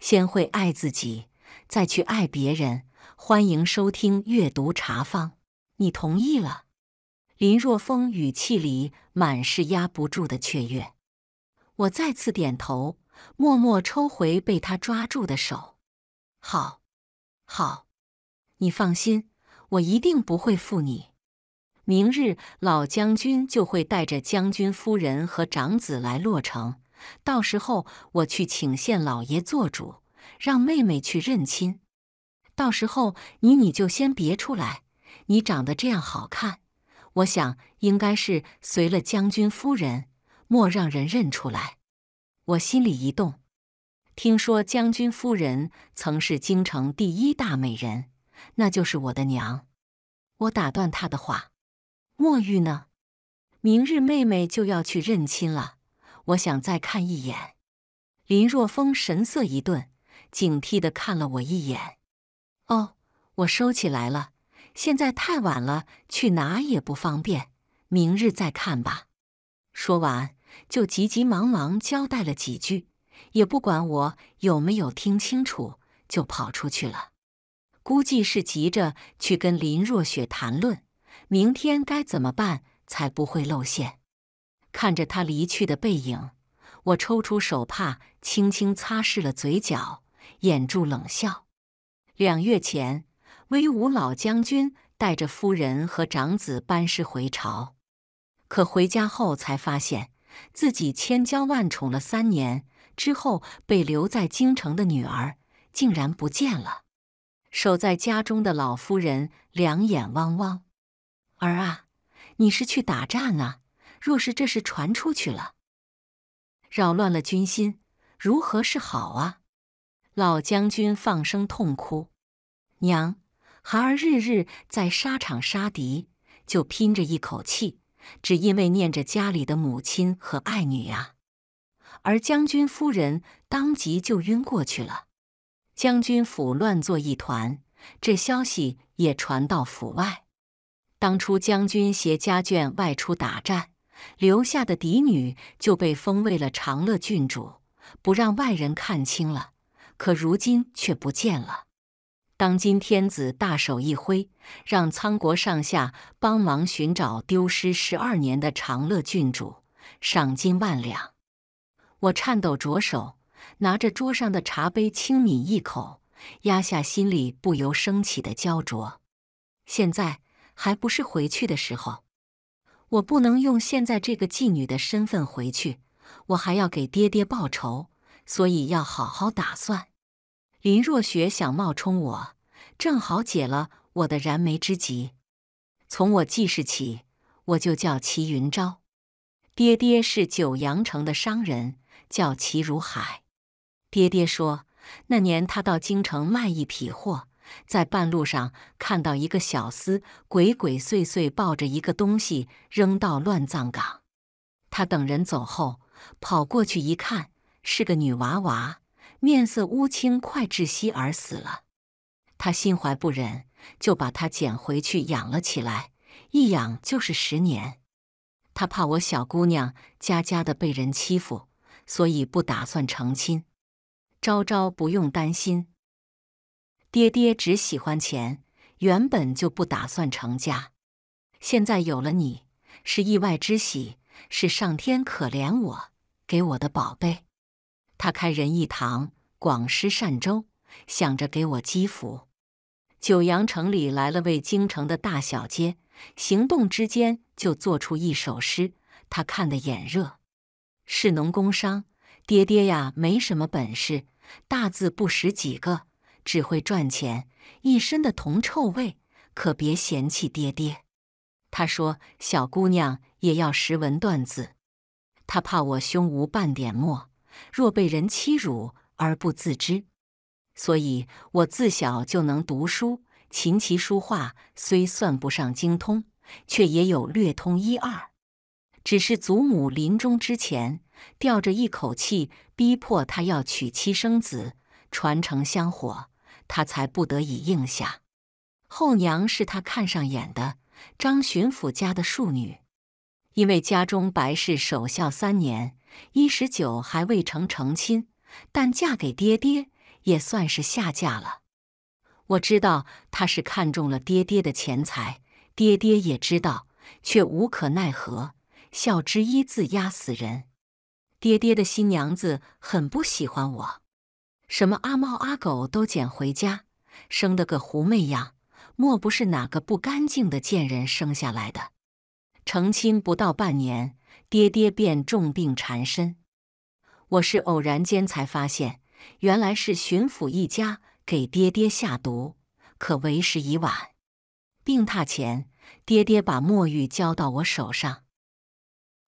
先会爱自己，再去爱别人。欢迎收听《阅读茶坊》。你同意了？林若风语气里满是压不住的雀跃。我再次点头，默默抽回被他抓住的手。好，好，你放心，我一定不会负你。明日老将军就会带着将军夫人和长子来洛城。到时候我去请县老爷做主，让妹妹去认亲。到时候你你就先别出来。你长得这样好看，我想应该是随了将军夫人，莫让人认出来。我心里一动，听说将军夫人曾是京城第一大美人，那就是我的娘。我打断他的话：“墨玉呢？明日妹妹就要去认亲了。”我想再看一眼，林若风神色一顿，警惕的看了我一眼。哦，我收起来了，现在太晚了，去哪也不方便，明日再看吧。说完，就急急忙忙交代了几句，也不管我有没有听清楚，就跑出去了。估计是急着去跟林若雪谈论，明天该怎么办才不会露馅。看着他离去的背影，我抽出手帕，轻轻擦拭了嘴角，掩住冷笑。两月前，威武老将军带着夫人和长子班师回朝，可回家后才发现，自己千娇万宠了三年之后被留在京城的女儿竟然不见了。守在家中的老夫人两眼汪汪：“儿啊，你是去打仗啊？”若是这事传出去了，扰乱了军心，如何是好啊？老将军放声痛哭：“娘，孩儿日日在沙场杀敌，就拼着一口气，只因为念着家里的母亲和爱女啊！”而将军夫人当即就晕过去了。将军府乱作一团，这消息也传到府外。当初将军携家眷外出打战。留下的嫡女就被封为了长乐郡主，不让外人看清了。可如今却不见了。当今天子大手一挥，让苍国上下帮忙寻找丢失十二年的长乐郡主，赏金万两。我颤抖着手拿着桌上的茶杯，轻抿一口，压下心里不由升起的焦灼。现在还不是回去的时候。我不能用现在这个妓女的身份回去，我还要给爹爹报仇，所以要好好打算。林若雪想冒充我，正好解了我的燃眉之急。从我记事起，我就叫齐云昭，爹爹是九阳城的商人，叫齐如海。爹爹说，那年他到京城卖一匹货。在半路上看到一个小厮鬼鬼祟祟抱着一个东西扔到乱葬岗，他等人走后跑过去一看，是个女娃娃，面色乌青，快窒息而死了。他心怀不忍，就把她捡回去养了起来，一养就是十年。他怕我小姑娘家家的被人欺负，所以不打算成亲。昭昭不用担心。爹爹只喜欢钱，原本就不打算成家，现在有了你是意外之喜，是上天可怜我，给我的宝贝。他开仁义堂，广施善粥，想着给我积福。九阳城里来了位京城的大小姐，行动之间就做出一首诗，他看得眼热。是农工商，爹爹呀，没什么本事，大字不识几个。只会赚钱，一身的铜臭味，可别嫌弃爹爹。他说：“小姑娘也要识文断字，他怕我胸无半点墨，若被人欺辱而不自知，所以我自小就能读书。琴棋书画虽算不上精通，却也有略通一二。只是祖母临终之前，吊着一口气，逼迫他要娶妻生子，传承香火。”他才不得已应下，后娘是他看上眼的张巡抚家的庶女，因为家中白氏守孝三年，一十九还未成成亲，但嫁给爹爹也算是下嫁了。我知道他是看中了爹爹的钱财，爹爹也知道，却无可奈何，孝之一字压死人。爹爹的新娘子很不喜欢我。什么阿猫阿狗都捡回家，生的个狐媚样，莫不是哪个不干净的贱人生下来的？成亲不到半年，爹爹便重病缠身。我是偶然间才发现，原来是巡抚一家给爹爹下毒，可为时已晚。病榻前，爹爹把墨玉交到我手上，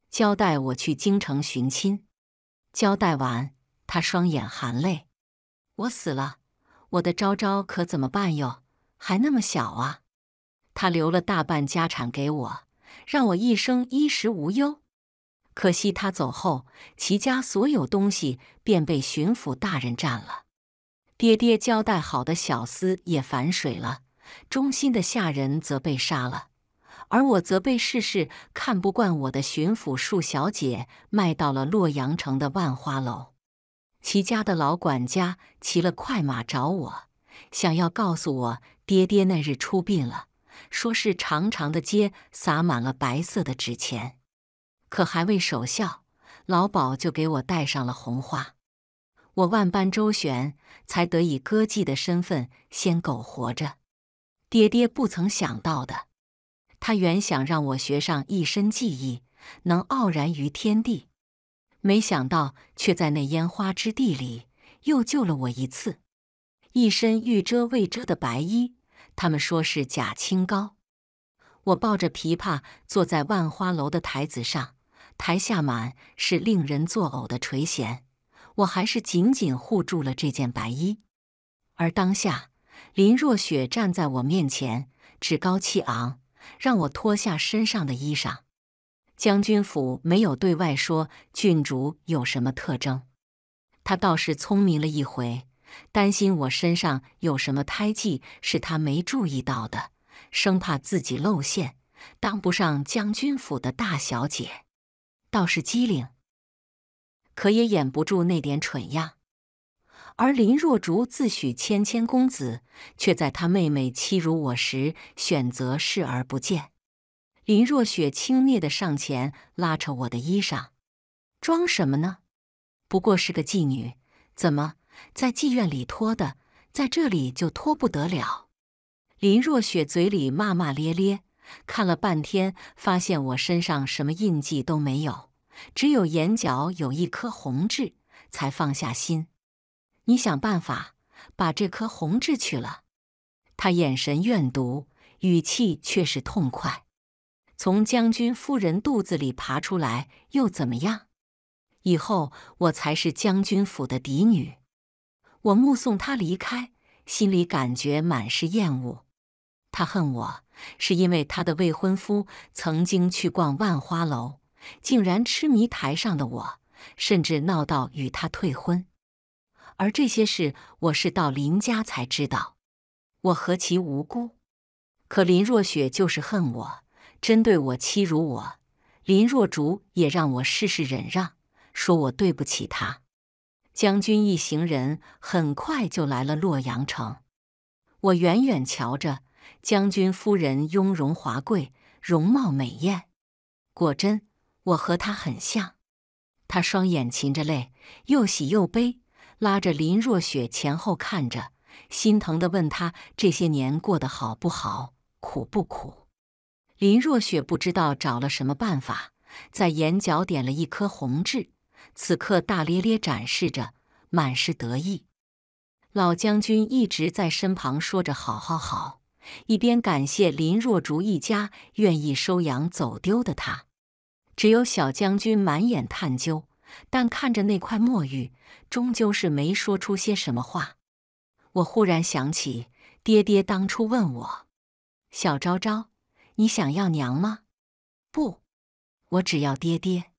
交代我去京城寻亲。交代完，他双眼含泪。我死了，我的昭昭可怎么办哟？还那么小啊！他留了大半家产给我，让我一生衣食无忧。可惜他走后，齐家所有东西便被巡抚大人占了。爹爹交代好的小厮也反水了，忠心的下人则被杀了，而我则被世事看不惯我的巡抚树小姐卖到了洛阳城的万花楼。齐家的老管家骑了快马找我，想要告诉我爹爹那日出殡了，说是长长的街洒满了白色的纸钱。可还未守孝，老鸨就给我戴上了红花。我万般周旋，才得以歌妓的身份先苟活着。爹爹不曾想到的，他原想让我学上一身技艺，能傲然于天地。没想到，却在那烟花之地里又救了我一次。一身欲遮未遮的白衣，他们说是假清高。我抱着琵琶坐在万花楼的台子上，台下满是令人作呕的垂涎。我还是紧紧护住了这件白衣。而当下，林若雪站在我面前，趾高气昂，让我脱下身上的衣裳。将军府没有对外说郡主有什么特征，他倒是聪明了一回，担心我身上有什么胎记是他没注意到的，生怕自己露馅，当不上将军府的大小姐，倒是机灵，可也掩不住那点蠢样。而林若竹自诩谦谦公子，却在她妹妹欺辱我时选择视而不见。林若雪轻蔑的上前拉扯我的衣裳，装什么呢？不过是个妓女，怎么在妓院里脱的，在这里就脱不得了。林若雪嘴里骂骂咧咧，看了半天，发现我身上什么印记都没有，只有眼角有一颗红痣，才放下心。你想办法把这颗红痣去了。她眼神怨毒，语气却是痛快。从将军夫人肚子里爬出来又怎么样？以后我才是将军府的嫡女。我目送她离开，心里感觉满是厌恶。她恨我，是因为她的未婚夫曾经去逛万花楼，竟然痴迷台上的我，甚至闹到与他退婚。而这些事我是到林家才知道。我何其无辜，可林若雪就是恨我。针对我欺辱我，林若竹也让我事事忍让，说我对不起他。将军一行人很快就来了洛阳城，我远远瞧着将军夫人雍容华贵，容貌美艳，果真我和她很像。她双眼噙着泪，又喜又悲，拉着林若雪前后看着，心疼的问她这些年过得好不好，苦不苦。林若雪不知道找了什么办法，在眼角点了一颗红痣，此刻大咧咧展示着，满是得意。老将军一直在身旁说着“好好好”，一边感谢林若竹一家愿意收养走丢的他。只有小将军满眼探究，但看着那块墨玉，终究是没说出些什么话。我忽然想起，爹爹当初问我：“小昭昭。”你想要娘吗？不，我只要爹爹。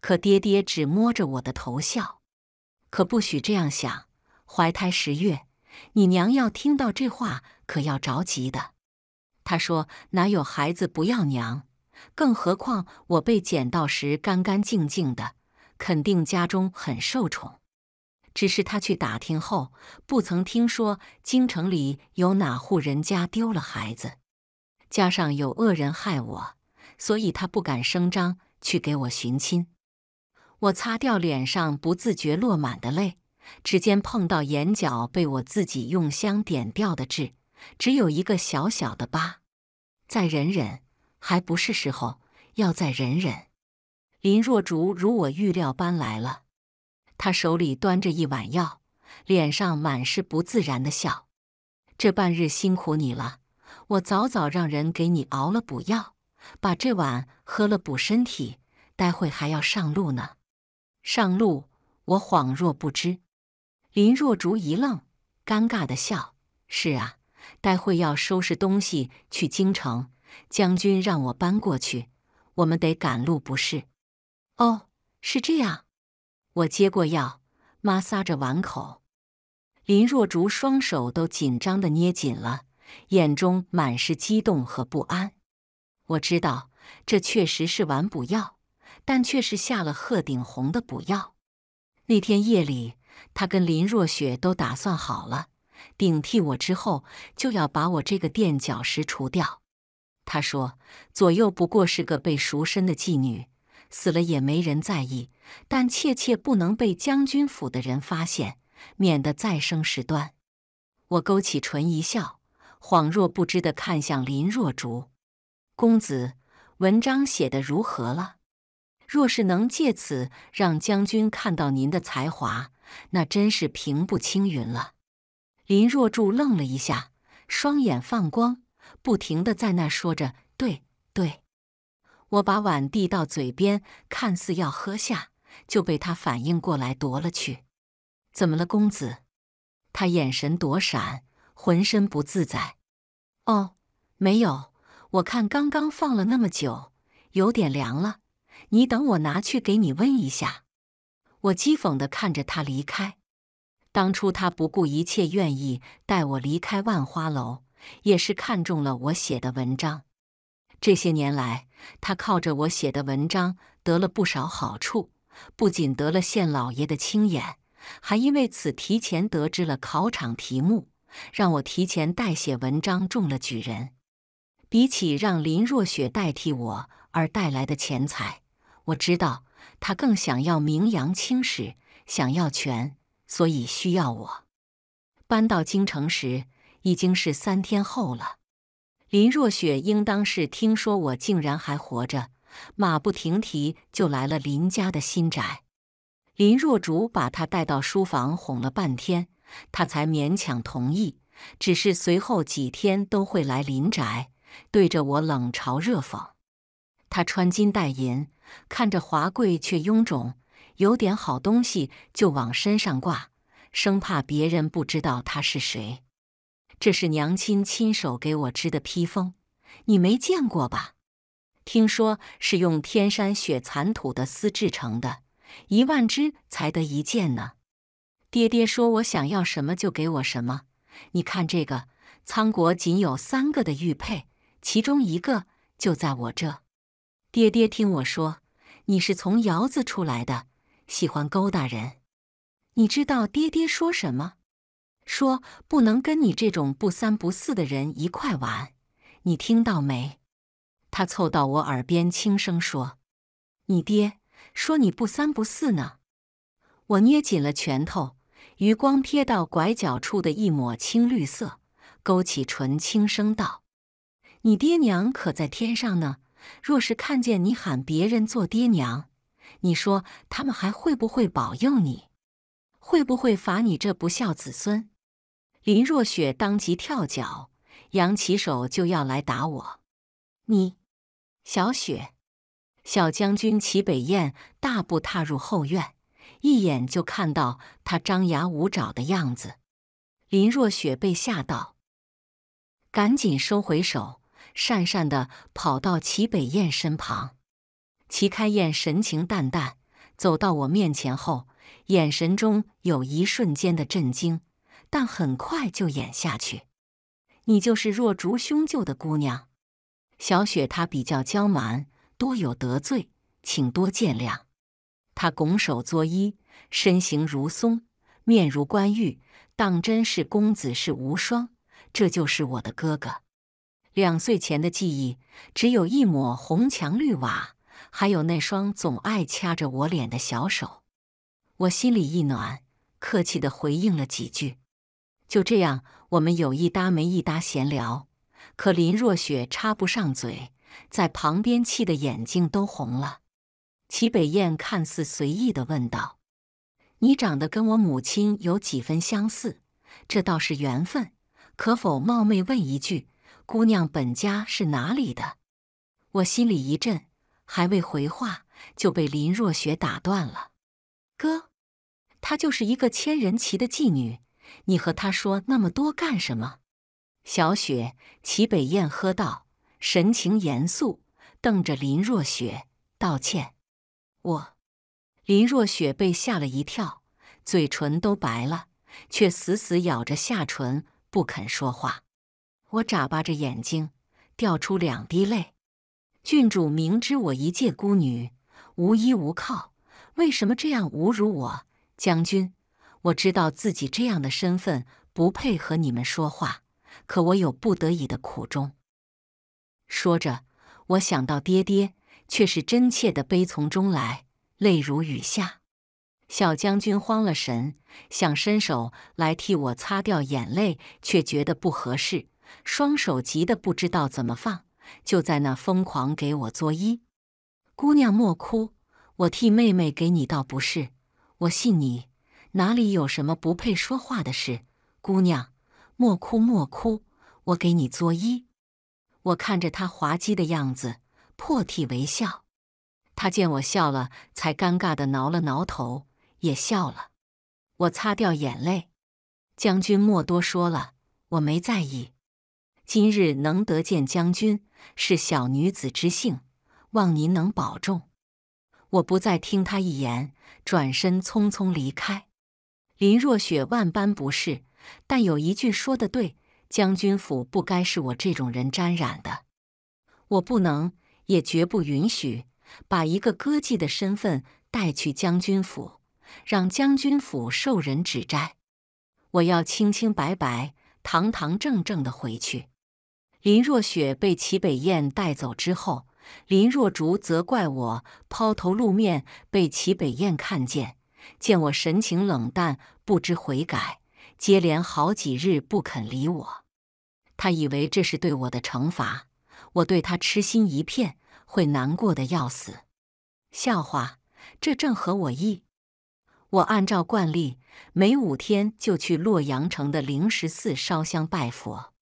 可爹爹只摸着我的头笑。可不许这样想。怀胎十月，你娘要听到这话，可要着急的。他说：“哪有孩子不要娘？更何况我被捡到时干干净净的，肯定家中很受宠。只是他去打听后，不曾听说京城里有哪户人家丢了孩子。”加上有恶人害我，所以他不敢声张去给我寻亲。我擦掉脸上不自觉落满的泪，指尖碰到眼角被我自己用香点掉的痣，只有一个小小的疤。再忍忍，还不是时候，要再忍忍。林若竹如我预料般来了，她手里端着一碗药，脸上满是不自然的笑。这半日辛苦你了。我早早让人给你熬了补药，把这碗喝了补身体。待会还要上路呢。上路？我恍若不知。林若竹一愣，尴尬的笑：“是啊，待会要收拾东西去京城，将军让我搬过去，我们得赶路，不是？”哦，是这样。我接过药，妈撒着碗口。林若竹双手都紧张的捏紧了。眼中满是激动和不安。我知道这确实是丸补药，但却是下了鹤顶红的补药。那天夜里，他跟林若雪都打算好了，顶替我之后，就要把我这个垫脚石除掉。他说：“左右不过是个被赎身的妓女，死了也没人在意，但切切不能被将军府的人发现，免得再生事端。”我勾起唇一笑。恍若不知地看向林若竹，公子，文章写得如何了？若是能借此让将军看到您的才华，那真是平步青云了。林若竹愣了一下，双眼放光，不停地在那说着：“对对，我把碗递到嘴边，看似要喝下，就被他反应过来夺了去。怎么了，公子？”他眼神躲闪。浑身不自在。哦，没有，我看刚刚放了那么久，有点凉了。你等我拿去给你温一下。我讥讽的看着他离开。当初他不顾一切，愿意带我离开万花楼，也是看中了我写的文章。这些年来，他靠着我写的文章得了不少好处，不仅得了县老爷的青眼，还因为此提前得知了考场题目。让我提前代写文章中了举人，比起让林若雪代替我而带来的钱财，我知道她更想要名扬青史，想要权，所以需要我。搬到京城时已经是三天后了，林若雪应当是听说我竟然还活着，马不停蹄就来了林家的新宅。林若竹把她带到书房，哄了半天。他才勉强同意，只是随后几天都会来林宅，对着我冷嘲热讽。他穿金戴银，看着华贵却臃肿，有点好东西就往身上挂，生怕别人不知道他是谁。这是娘亲亲手给我织的披风，你没见过吧？听说是用天山雪蚕土的丝制成的，一万只才得一件呢。爹爹说：“我想要什么就给我什么。你看这个，苍国仅有三个的玉佩，其中一个就在我这。”爹爹听我说：“你是从窑子出来的，喜欢勾搭人。”你知道爹爹说什么？说不能跟你这种不三不四的人一块玩。你听到没？他凑到我耳边轻声说：“你爹说你不三不四呢。”我捏紧了拳头。余光瞥到拐角处的一抹青绿色，勾起唇，轻声道：“你爹娘可在天上呢？若是看见你喊别人做爹娘，你说他们还会不会保佑你？会不会罚你这不孝子孙？”林若雪当即跳脚，扬起手就要来打我。你，小雪，小将军齐北燕大步踏入后院。一眼就看到他张牙舞爪的样子，林若雪被吓到，赶紧收回手，讪讪的跑到齐北燕身旁。齐开燕神情淡淡，走到我面前后，眼神中有一瞬间的震惊，但很快就演下去。你就是若竹兄救的姑娘，小雪她比较娇蛮，多有得罪，请多见谅。他拱手作揖，身形如松，面如冠玉，当真是公子世无双。这就是我的哥哥。两岁前的记忆，只有一抹红墙绿瓦，还有那双总爱掐着我脸的小手。我心里一暖，客气地回应了几句。就这样，我们有一搭没一搭闲聊，可林若雪插不上嘴，在旁边气得眼睛都红了。齐北燕看似随意地问道：“你长得跟我母亲有几分相似，这倒是缘分。可否冒昧问一句，姑娘本家是哪里的？”我心里一震，还未回话，就被林若雪打断了：“哥，她就是一个千人骑的妓女，你和她说那么多干什么？”小雪，齐北燕喝道，神情严肃，瞪着林若雪道歉。我，林若雪被吓了一跳，嘴唇都白了，却死死咬着下唇不肯说话。我眨巴着眼睛，掉出两滴泪。郡主明知我一介孤女，无依无靠，为什么这样侮辱我？将军，我知道自己这样的身份不配和你们说话，可我有不得已的苦衷。说着，我想到爹爹。却是真切的悲从中来，泪如雨下。小将军慌了神，想伸手来替我擦掉眼泪，却觉得不合适，双手急得不知道怎么放，就在那疯狂给我作揖。姑娘莫哭，我替妹妹给你倒不是，我信你，哪里有什么不配说话的事？姑娘莫哭莫哭，我给你作揖。我看着他滑稽的样子。破涕为笑，他见我笑了，才尴尬的挠了挠头，也笑了。我擦掉眼泪，将军莫多说了，我没在意。今日能得见将军，是小女子之幸，望您能保重。我不再听他一言，转身匆匆离开。林若雪万般不是，但有一句说的对，将军府不该是我这种人沾染的，我不能。也绝不允许把一个歌妓的身份带去将军府，让将军府受人指摘。我要清清白白、堂堂正正的回去。林若雪被齐北燕带走之后，林若竹责怪我抛头露面被齐北燕看见，见我神情冷淡、不知悔改，接连好几日不肯理我。他以为这是对我的惩罚。我对他痴心一片，会难过的要死。笑话，这正合我意。我按照惯例，每五天就去洛阳城的灵石寺烧香拜佛。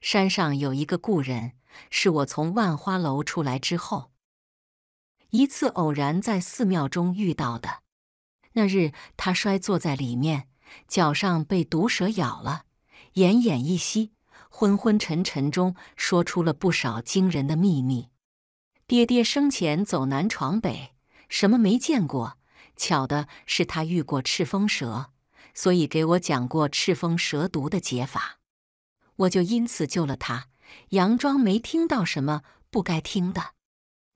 山上有一个故人，是我从万花楼出来之后，一次偶然在寺庙中遇到的。那日他摔坐在里面，脚上被毒蛇咬了，奄奄一息。昏昏沉沉中，说出了不少惊人的秘密。爹爹生前走南闯北，什么没见过。巧的是，他遇过赤峰蛇，所以给我讲过赤峰蛇毒的解法。我就因此救了他，佯装没听到什么不该听的。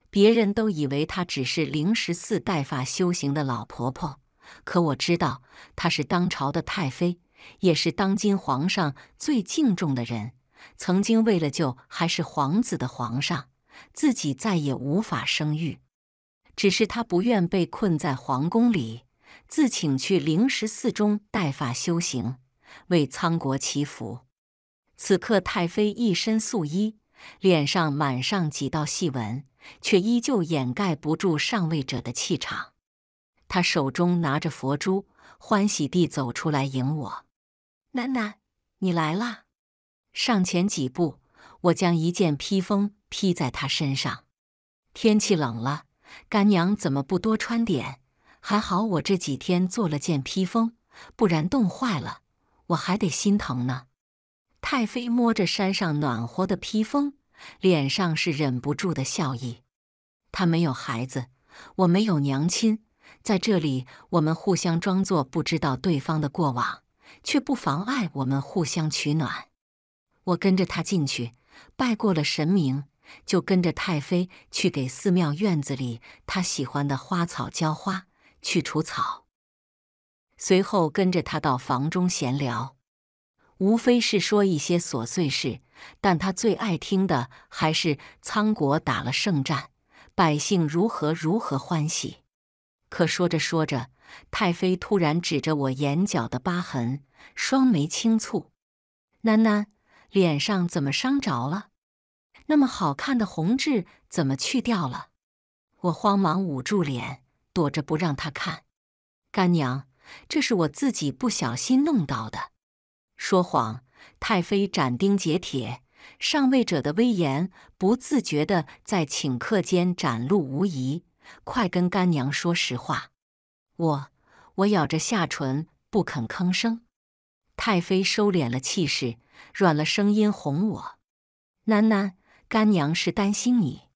别人都以为她只是灵十四带发修行的老婆婆，可我知道她是当朝的太妃。也是当今皇上最敬重的人，曾经为了救还是皇子的皇上，自己再也无法生育。只是他不愿被困在皇宫里，自请去灵石寺中带发修行，为苍国祈福。此刻，太妃一身素衣，脸上满上几道细纹，却依旧掩盖不住上位者的气场。他手中拿着佛珠，欢喜地走出来迎我。楠楠，你来啦！上前几步，我将一件披风披在他身上。天气冷了，干娘怎么不多穿点？还好我这几天做了件披风，不然冻坏了我还得心疼呢。太妃摸着山上暖和的披风，脸上是忍不住的笑意。她没有孩子，我没有娘亲，在这里，我们互相装作不知道对方的过往。却不妨碍我们互相取暖。我跟着他进去，拜过了神明，就跟着太妃去给寺庙院子里他喜欢的花草浇花、去除草。随后跟着他到房中闲聊，无非是说一些琐碎事，但他最爱听的还是仓国打了胜战，百姓如何如何欢喜。可说着说着，太妃突然指着我眼角的疤痕。双眉轻蹙，囡囡，脸上怎么伤着了？那么好看的红痣怎么去掉了？我慌忙捂住脸，躲着不让她看。干娘，这是我自己不小心弄到的。说谎！太妃斩钉截铁，上位者的威严不自觉地在顷刻间展露无遗。快跟干娘说实话！我，我咬着下唇不肯吭声。太妃收敛了气势，软了声音哄我：“囡囡，干娘是担心你。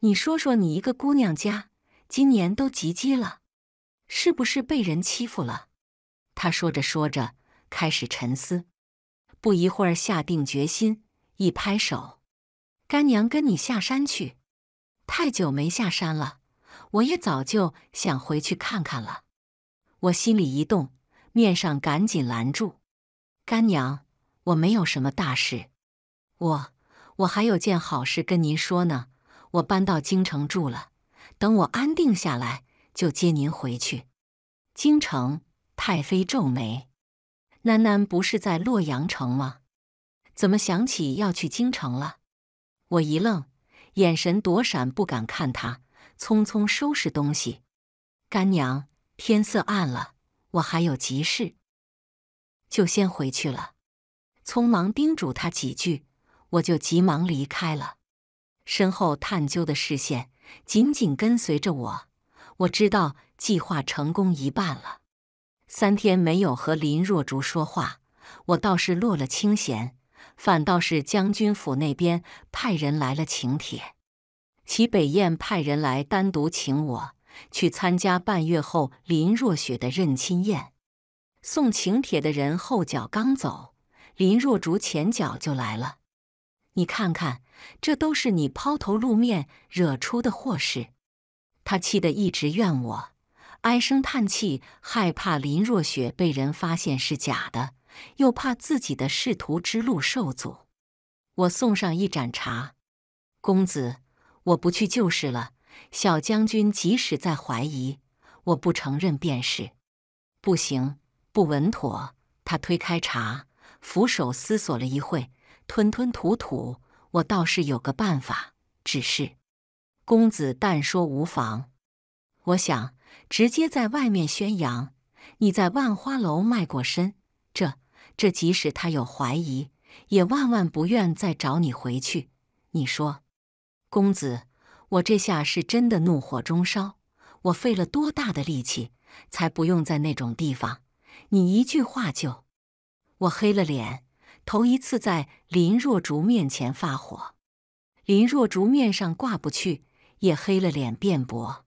你说说，你一个姑娘家，今年都及笄了，是不是被人欺负了？”她说着说着，开始沉思，不一会儿下定决心，一拍手：“干娘，跟你下山去。太久没下山了，我也早就想回去看看了。”我心里一动，面上赶紧拦住。干娘，我没有什么大事，我我还有件好事跟您说呢。我搬到京城住了，等我安定下来，就接您回去。京城太妃皱眉：“囡囡不是在洛阳城吗？怎么想起要去京城了？”我一愣，眼神躲闪，不敢看她，匆匆收拾东西。干娘，天色暗了，我还有急事。就先回去了，匆忙叮嘱他几句，我就急忙离开了。身后探究的视线紧紧跟随着我，我知道计划成功一半了。三天没有和林若竹说话，我倒是落了清闲，反倒是将军府那边派人来了请帖，齐北燕派人来单独请我去参加半月后林若雪的认亲宴。送请帖的人后脚刚走，林若竹前脚就来了。你看看，这都是你抛头露面惹出的祸事。他气得一直怨我，唉声叹气，害怕林若雪被人发现是假的，又怕自己的仕途之路受阻。我送上一盏茶，公子，我不去就是了。小将军即使再怀疑，我不承认便是。不行。不稳妥。他推开茶，扶手思索了一会，吞吞吐吐：“我倒是有个办法，只是公子但说无妨。我想直接在外面宣扬你在万花楼卖过身。这这，即使他有怀疑，也万万不愿再找你回去。你说，公子，我这下是真的怒火中烧。我费了多大的力气，才不用在那种地方。”你一句话就，我黑了脸，头一次在林若竹面前发火。林若竹面上挂不去，也黑了脸辩驳：“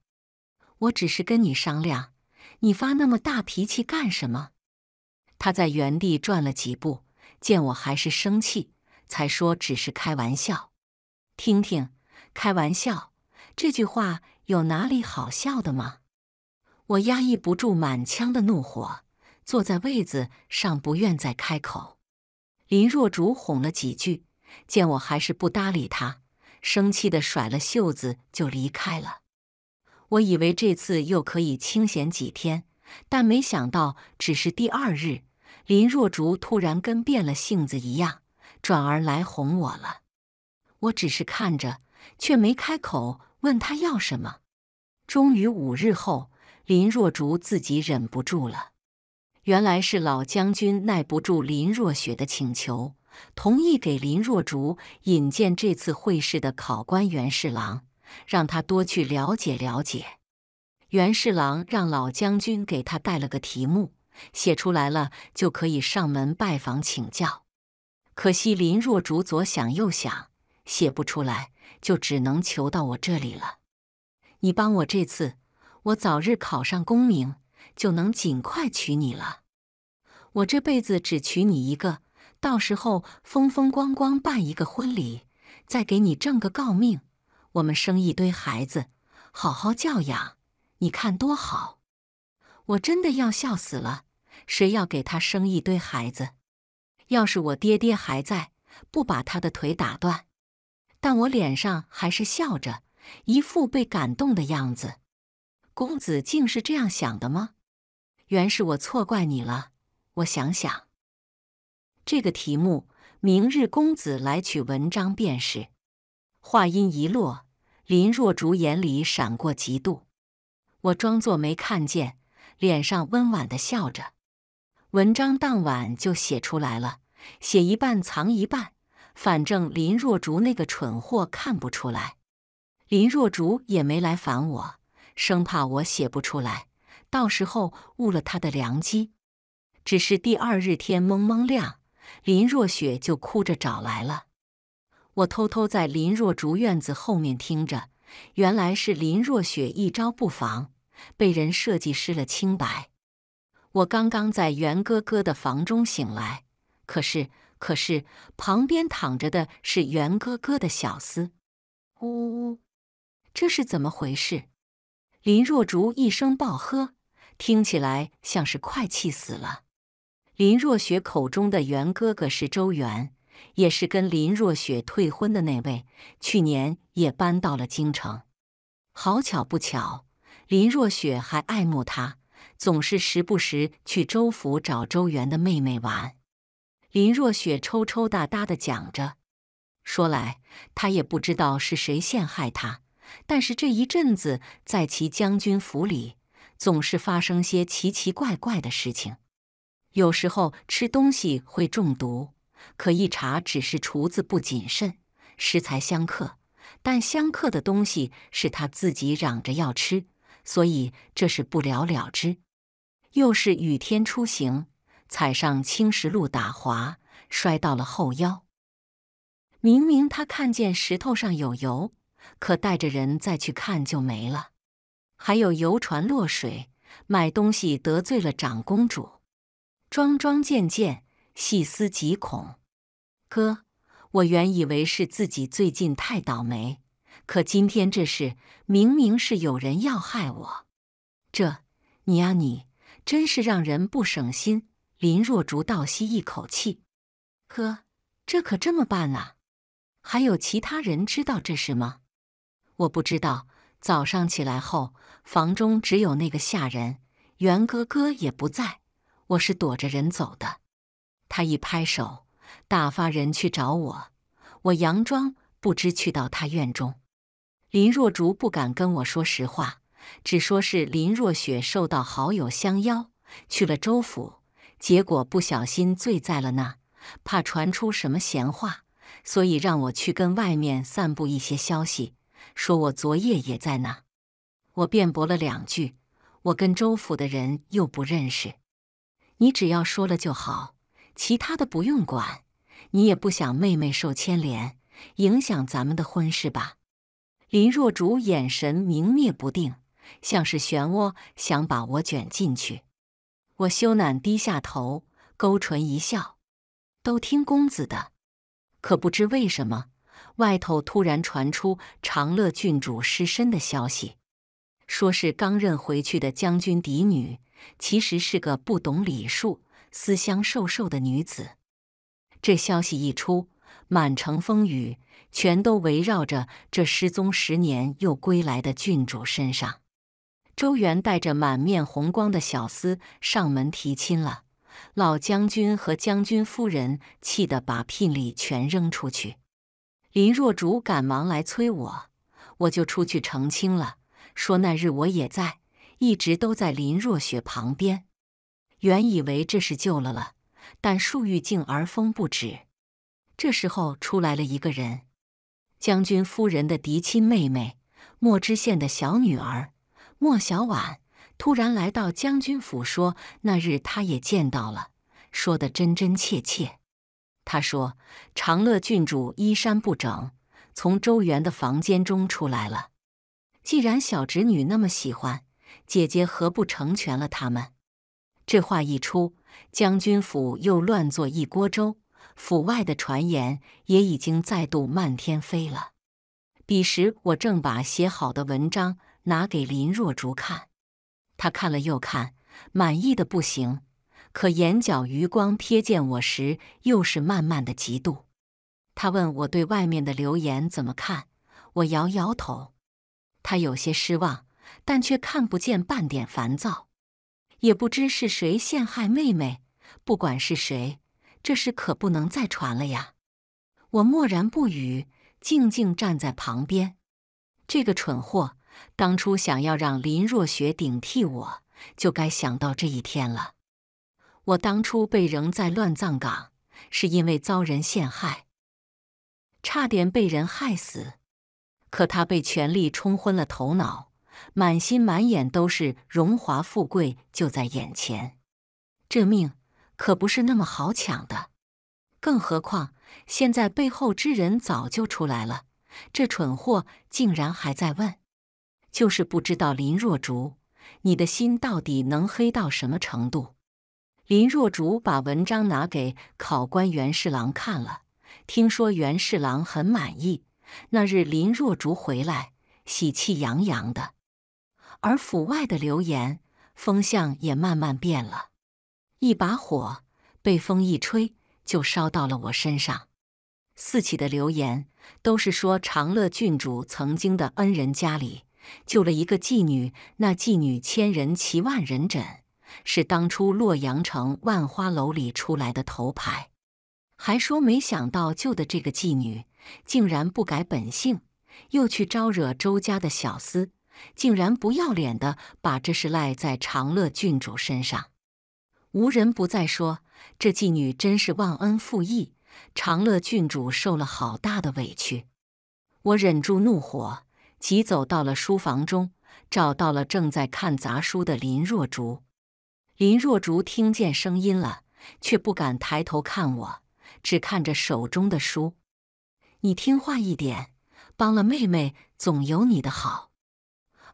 我只是跟你商量，你发那么大脾气干什么？”他在原地转了几步，见我还是生气，才说：“只是开玩笑。”听听，“开玩笑”这句话有哪里好笑的吗？我压抑不住满腔的怒火。坐在位子上，不愿再开口。林若竹哄了几句，见我还是不搭理他，生气的甩了袖子就离开了。我以为这次又可以清闲几天，但没想到，只是第二日，林若竹突然跟变了性子一样，转而来哄我了。我只是看着，却没开口问他要什么。终于五日后，林若竹自己忍不住了。原来是老将军耐不住林若雪的请求，同意给林若竹引荐这次会试的考官袁侍郎，让他多去了解了解。袁侍郎让老将军给他带了个题目，写出来了就可以上门拜访请教。可惜林若竹左想右想写不出来，就只能求到我这里了。你帮我这次，我早日考上功名。就能尽快娶你了。我这辈子只娶你一个，到时候风风光光办一个婚礼，再给你挣个诰命，我们生一堆孩子，好好教养，你看多好！我真的要笑死了。谁要给他生一堆孩子？要是我爹爹还在，不把他的腿打断。但我脸上还是笑着，一副被感动的样子。公子竟是这样想的吗？原是我错怪你了，我想想，这个题目，明日公子来取文章便是。话音一落，林若竹眼里闪过嫉妒，我装作没看见，脸上温婉的笑着。文章当晚就写出来了，写一半藏一半，反正林若竹那个蠢货看不出来。林若竹也没来烦我，生怕我写不出来。到时候误了他的良机。只是第二日天蒙蒙亮，林若雪就哭着找来了。我偷偷在林若竹院子后面听着，原来是林若雪一招不防，被人设计失了清白。我刚刚在袁哥哥的房中醒来，可是可是旁边躺着的是袁哥哥的小厮。呜呜，这是怎么回事？林若竹一声暴喝。听起来像是快气死了。林若雪口中的袁哥哥是周元，也是跟林若雪退婚的那位。去年也搬到了京城。好巧不巧，林若雪还爱慕他，总是时不时去周府找周元的妹妹玩。林若雪抽抽搭搭的讲着，说来她也不知道是谁陷害她，但是这一阵子在齐将军府里。总是发生些奇奇怪怪的事情，有时候吃东西会中毒，可一查只是厨子不谨慎，食材相克，但相克的东西是他自己嚷着要吃，所以这是不了了之。又是雨天出行，踩上青石路打滑，摔到了后腰。明明他看见石头上有油，可带着人再去看就没了。还有游船落水，买东西得罪了长公主，桩桩件件，细思极恐。哥，我原以为是自己最近太倒霉，可今天这事明明是有人要害我。这你啊你，真是让人不省心。林若竹倒吸一口气，哥，这可这么办啊？还有其他人知道这事吗？我不知道，早上起来后。房中只有那个下人，袁哥哥也不在。我是躲着人走的。他一拍手，打发人去找我。我佯装不知，去到他院中。林若竹不敢跟我说实话，只说是林若雪受到好友相邀去了周府，结果不小心醉在了那，怕传出什么闲话，所以让我去跟外面散布一些消息，说我昨夜也在那。我辩驳了两句，我跟周府的人又不认识。你只要说了就好，其他的不用管。你也不想妹妹受牵连，影响咱们的婚事吧？林若竹眼神明灭不定，像是漩涡，想把我卷进去。我羞赧低下头，勾唇一笑，都听公子的。可不知为什么，外头突然传出长乐郡主失身的消息。说是刚认回去的将军嫡女，其实是个不懂礼数、思乡瘦瘦的女子。这消息一出，满城风雨，全都围绕着这失踪十年又归来的郡主身上。周元带着满面红光的小厮上门提亲了，老将军和将军夫人气得把聘礼全扔出去。林若竹赶忙来催我，我就出去澄清了。说那日我也在，一直都在林若雪旁边。原以为这是救了了，但树欲静而风不止。这时候出来了一个人，将军夫人的嫡亲妹妹，莫知县的小女儿莫小婉，突然来到将军府说，那日她也见到了，说的真真切切。她说，长乐郡主衣衫不整，从周元的房间中出来了。既然小侄女那么喜欢，姐姐何不成全了他们？这话一出，将军府又乱作一锅粥，府外的传言也已经再度漫天飞了。彼时我正把写好的文章拿给林若竹看，他看了又看，满意的不行，可眼角余光瞥见我时，又是慢慢的嫉妒。他问我对外面的流言怎么看，我摇摇头。他有些失望，但却看不见半点烦躁，也不知是谁陷害妹妹。不管是谁，这事可不能再传了呀！我默然不语，静静站在旁边。这个蠢货，当初想要让林若雪顶替我，就该想到这一天了。我当初被扔在乱葬岗，是因为遭人陷害，差点被人害死。可他被权力冲昏了头脑，满心满眼都是荣华富贵就在眼前，这命可不是那么好抢的。更何况现在背后之人早就出来了，这蠢货竟然还在问，就是不知道林若竹，你的心到底能黑到什么程度？林若竹把文章拿给考官袁侍郎看了，听说袁侍郎很满意。那日林若竹回来，喜气洋洋的。而府外的流言风向也慢慢变了。一把火被风一吹，就烧到了我身上。四起的流言都是说，长乐郡主曾经的恩人家里救了一个妓女，那妓女千人骑万人枕，是当初洛阳城万花楼里出来的头牌。还说没想到救的这个妓女竟然不改本性，又去招惹周家的小厮，竟然不要脸的把这事赖在长乐郡主身上。无人不在说这妓女真是忘恩负义，长乐郡主受了好大的委屈。我忍住怒火，急走到了书房中，找到了正在看杂书的林若竹。林若竹听见声音了，却不敢抬头看我。只看着手中的书，你听话一点，帮了妹妹总有你的好，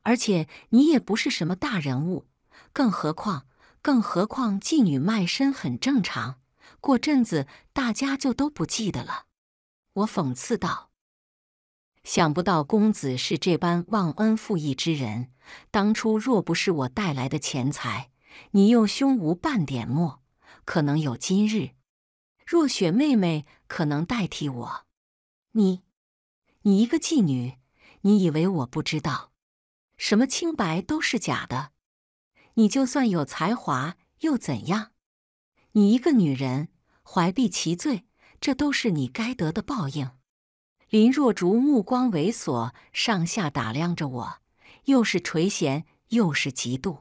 而且你也不是什么大人物，更何况更何况妓女卖身很正常，过阵子大家就都不记得了。我讽刺道：“想不到公子是这般忘恩负义之人，当初若不是我带来的钱财，你又胸无半点墨，可能有今日。”若雪妹妹可能代替我，你，你一个妓女，你以为我不知道，什么清白都是假的。你就算有才华又怎样？你一个女人，怀璧其罪，这都是你该得的报应。林若竹目光猥琐，上下打量着我，又是垂涎又是嫉妒。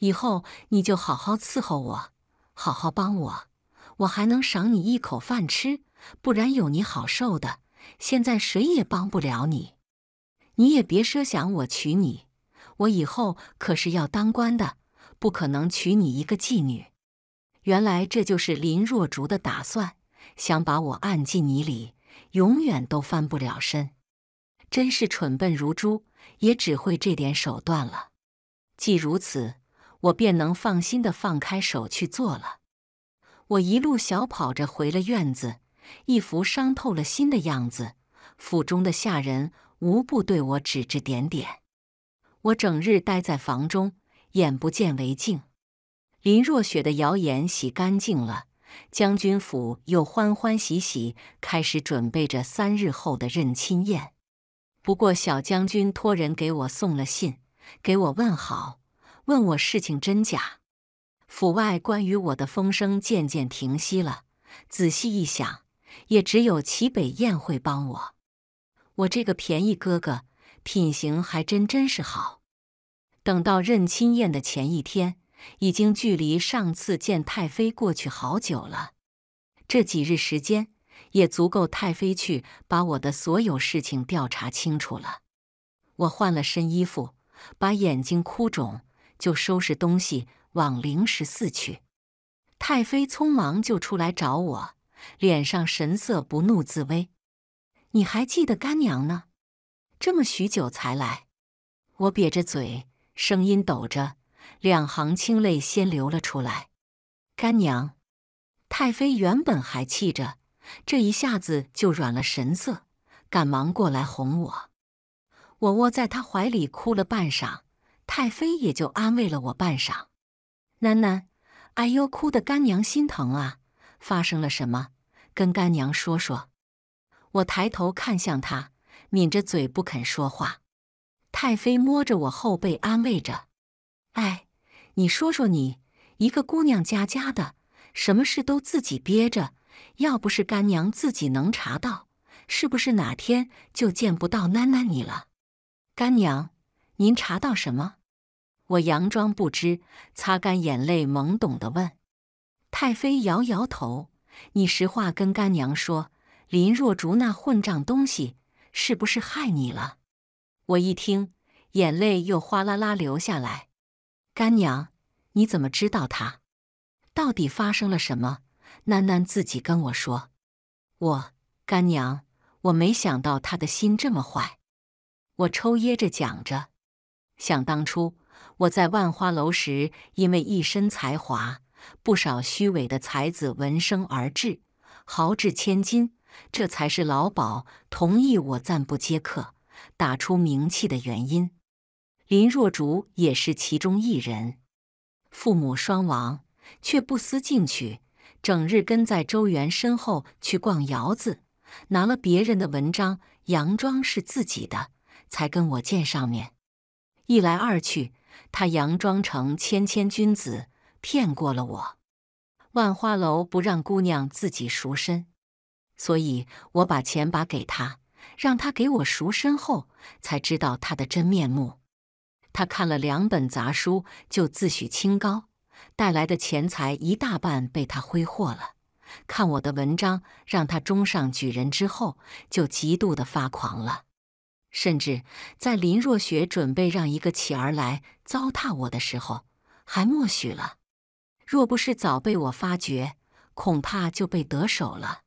以后你就好好伺候我，好好帮我。我还能赏你一口饭吃，不然有你好受的。现在谁也帮不了你，你也别奢想我娶你。我以后可是要当官的，不可能娶你一个妓女。原来这就是林若竹的打算，想把我按进泥里，永远都翻不了身。真是蠢笨如猪，也只会这点手段了。既如此，我便能放心的放开手去做了。我一路小跑着回了院子，一副伤透了心的样子。府中的下人无不对我指指点点。我整日待在房中，眼不见为净。林若雪的谣言洗干净了，将军府又欢欢喜喜开始准备着三日后的认亲宴。不过小将军托人给我送了信，给我问好，问我事情真假。府外关于我的风声渐渐停息了。仔细一想，也只有齐北燕会帮我。我这个便宜哥哥品行还真真是好。等到认亲宴的前一天，已经距离上次见太妃过去好久了。这几日时间也足够太妃去把我的所有事情调查清楚了。我换了身衣服，把眼睛哭肿，就收拾东西。往灵石寺去，太妃匆忙就出来找我，脸上神色不怒自威。你还记得干娘呢？这么许久才来。我瘪着嘴，声音抖着，两行清泪先流了出来。干娘，太妃原本还气着，这一下子就软了神色，赶忙过来哄我。我窝在他怀里哭了半晌，太妃也就安慰了我半晌。囡囡，哎呦，哭的干娘心疼啊！发生了什么？跟干娘说说。我抬头看向他，抿着嘴不肯说话。太妃摸着我后背安慰着：“哎，你说说你，一个姑娘家家的，什么事都自己憋着，要不是干娘自己能查到，是不是哪天就见不到囡囡你了？”干娘，您查到什么？我佯装不知，擦干眼泪，懵懂地问：“太妃，摇摇头。你实话跟干娘说，林若竹那混账东西是不是害你了？”我一听，眼泪又哗啦啦流下来。干娘，你怎么知道他？到底发生了什么？囡囡自己跟我说。我干娘，我没想到他的心这么坏。我抽噎着讲着，想当初。我在万花楼时，因为一身才华，不少虚伪的才子闻声而至，豪掷千金。这才是老鸨同意我暂不接客，打出名气的原因。林若竹也是其中一人，父母双亡，却不思进取，整日跟在周元身后去逛窑子，拿了别人的文章，佯装是自己的，才跟我见上面。一来二去。他佯装成谦谦君子，骗过了我。万花楼不让姑娘自己赎身，所以我把钱把给他，让他给我赎身后，才知道他的真面目。他看了两本杂书，就自诩清高。带来的钱财一大半被他挥霍了。看我的文章，让他中上举人之后，就极度的发狂了。甚至在林若雪准备让一个乞儿来糟蹋我的时候，还默许了。若不是早被我发觉，恐怕就被得手了。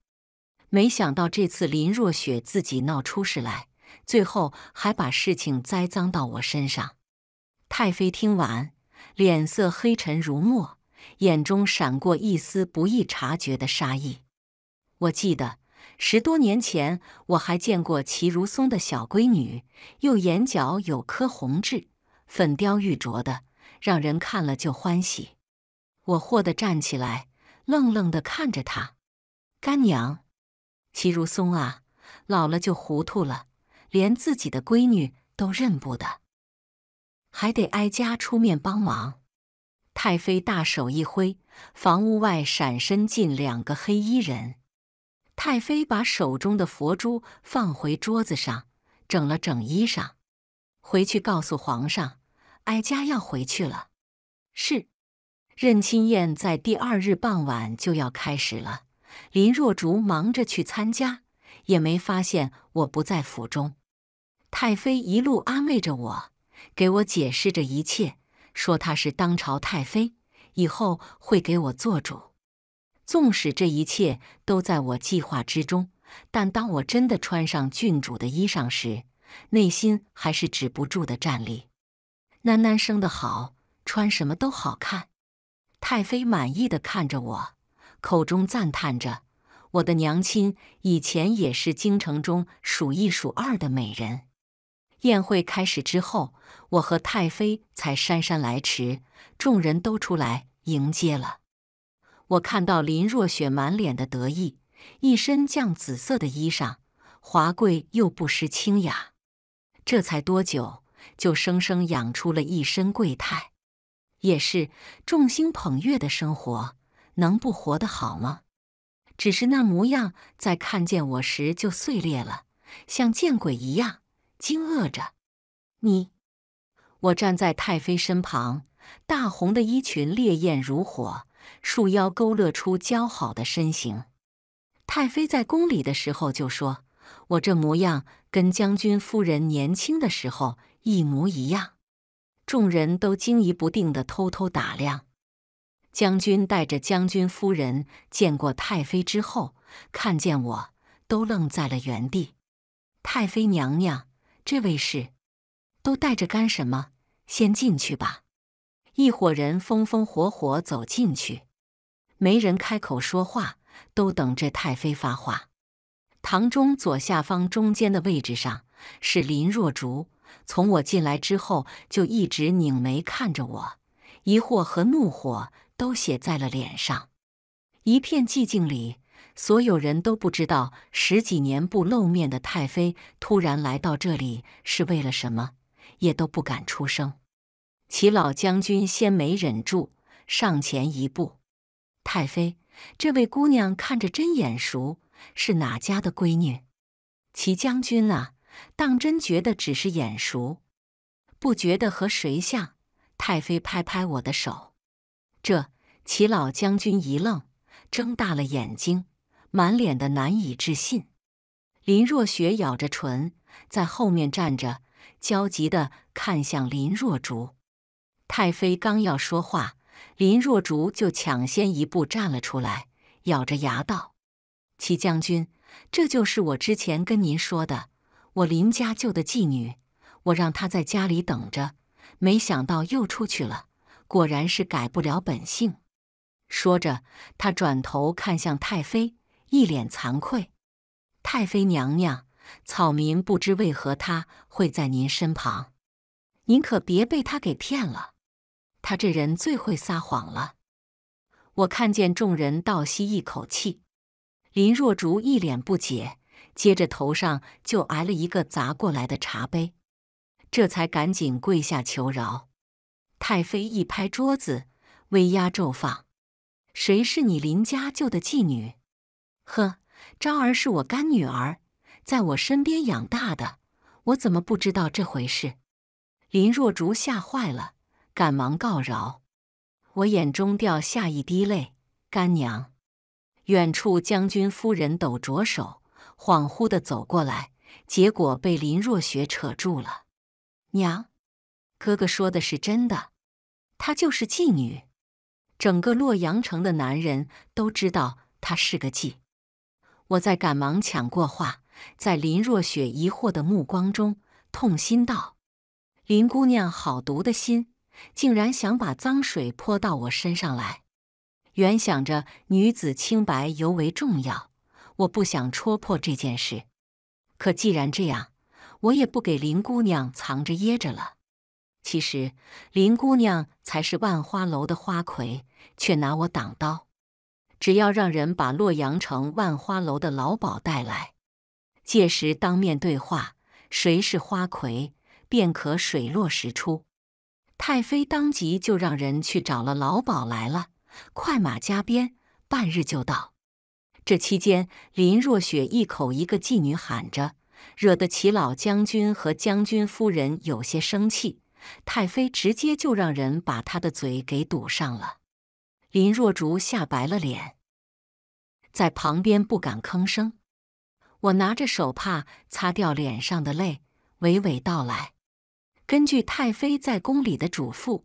没想到这次林若雪自己闹出事来，最后还把事情栽赃到我身上。太妃听完，脸色黑沉如墨，眼中闪过一丝不易察觉的杀意。我记得。十多年前，我还见过齐如松的小闺女，右眼角有颗红痣，粉雕玉琢的，让人看了就欢喜。我霍地站起来，愣愣地看着她。干娘，齐如松啊，老了就糊涂了，连自己的闺女都认不得，还得哀家出面帮忙。太妃大手一挥，房屋外闪身进两个黑衣人。太妃把手中的佛珠放回桌子上，整了整衣裳，回去告诉皇上：“哀家要回去了。”是，认亲宴在第二日傍晚就要开始了。林若竹忙着去参加，也没发现我不在府中。太妃一路安慰着我，给我解释着一切，说她是当朝太妃，以后会给我做主。纵使这一切都在我计划之中，但当我真的穿上郡主的衣裳时，内心还是止不住的颤栗。囡囡生得好，穿什么都好看。太妃满意的看着我，口中赞叹着：“我的娘亲以前也是京城中数一数二的美人。”宴会开始之后，我和太妃才姗姗来迟，众人都出来迎接了。我看到林若雪满脸的得意，一身绛紫色的衣裳，华贵又不失清雅。这才多久，就生生养出了一身贵态。也是众星捧月的生活，能不活得好吗？只是那模样，在看见我时就碎裂了，像见鬼一样惊愕着。你，我站在太妃身旁，大红的衣裙烈焰如火。束腰勾勒出姣好的身形。太妃在宫里的时候就说：“我这模样跟将军夫人年轻的时候一模一样。”众人都惊疑不定地偷偷打量。将军带着将军夫人见过太妃之后，看见我都愣在了原地。太妃娘娘，这位是都带着干什么？先进去吧。一伙人风风火火走进去，没人开口说话，都等着太妃发话。堂中左下方中间的位置上是林若竹，从我进来之后就一直拧眉看着我，疑惑和怒火都写在了脸上。一片寂静里，所有人都不知道十几年不露面的太妃突然来到这里是为了什么，也都不敢出声。齐老将军先没忍住，上前一步：“太妃，这位姑娘看着真眼熟，是哪家的闺女？”齐将军啊，当真觉得只是眼熟，不觉得和谁像？太妃拍拍我的手。这齐老将军一愣，睁大了眼睛，满脸的难以置信。林若雪咬着唇，在后面站着，焦急的看向林若竹。太妃刚要说话，林若竹就抢先一步站了出来，咬着牙道：“齐将军，这就是我之前跟您说的，我林家救的妓女。我让她在家里等着，没想到又出去了。果然是改不了本性。”说着，她转头看向太妃，一脸惭愧：“太妃娘娘，草民不知为何她会在您身旁，您可别被她给骗了。”他这人最会撒谎了。我看见众人倒吸一口气，林若竹一脸不解，接着头上就挨了一个砸过来的茶杯，这才赶紧跪下求饶。太妃一拍桌子，威压骤放：“谁是你林家救的妓女？”“呵，昭儿是我干女儿，在我身边养大的，我怎么不知道这回事？”林若竹吓坏了。赶忙告饶，我眼中掉下一滴泪。干娘，远处将军夫人抖着手，恍惚的走过来，结果被林若雪扯住了。娘，哥哥说的是真的，她就是妓女，整个洛阳城的男人都知道她是个妓。我在赶忙抢过话，在林若雪疑惑的目光中，痛心道：“林姑娘，好毒的心。”竟然想把脏水泼到我身上来！原想着女子清白尤为重要，我不想戳破这件事。可既然这样，我也不给林姑娘藏着掖着了。其实林姑娘才是万花楼的花魁，却拿我挡刀。只要让人把洛阳城万花楼的老鸨带来，届时当面对话，谁是花魁，便可水落石出。太妃当即就让人去找了老鸨来了，快马加鞭，半日就到。这期间，林若雪一口一个妓女喊着，惹得齐老将军和将军夫人有些生气。太妃直接就让人把她的嘴给堵上了。林若竹吓白了脸，在旁边不敢吭声。我拿着手帕擦掉脸上的泪，娓娓道来。根据太妃在宫里的嘱咐，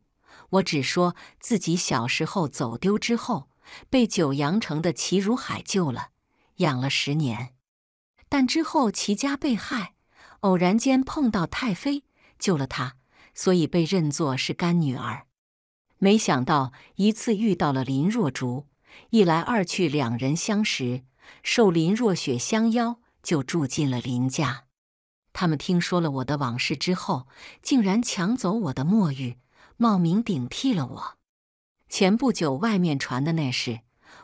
我只说自己小时候走丢之后被九阳城的齐如海救了，养了十年。但之后齐家被害，偶然间碰到太妃，救了他，所以被认作是干女儿。没想到一次遇到了林若竹，一来二去两人相识，受林若雪相邀，就住进了林家。他们听说了我的往事之后，竟然抢走我的墨玉，冒名顶替了我。前不久外面传的那事，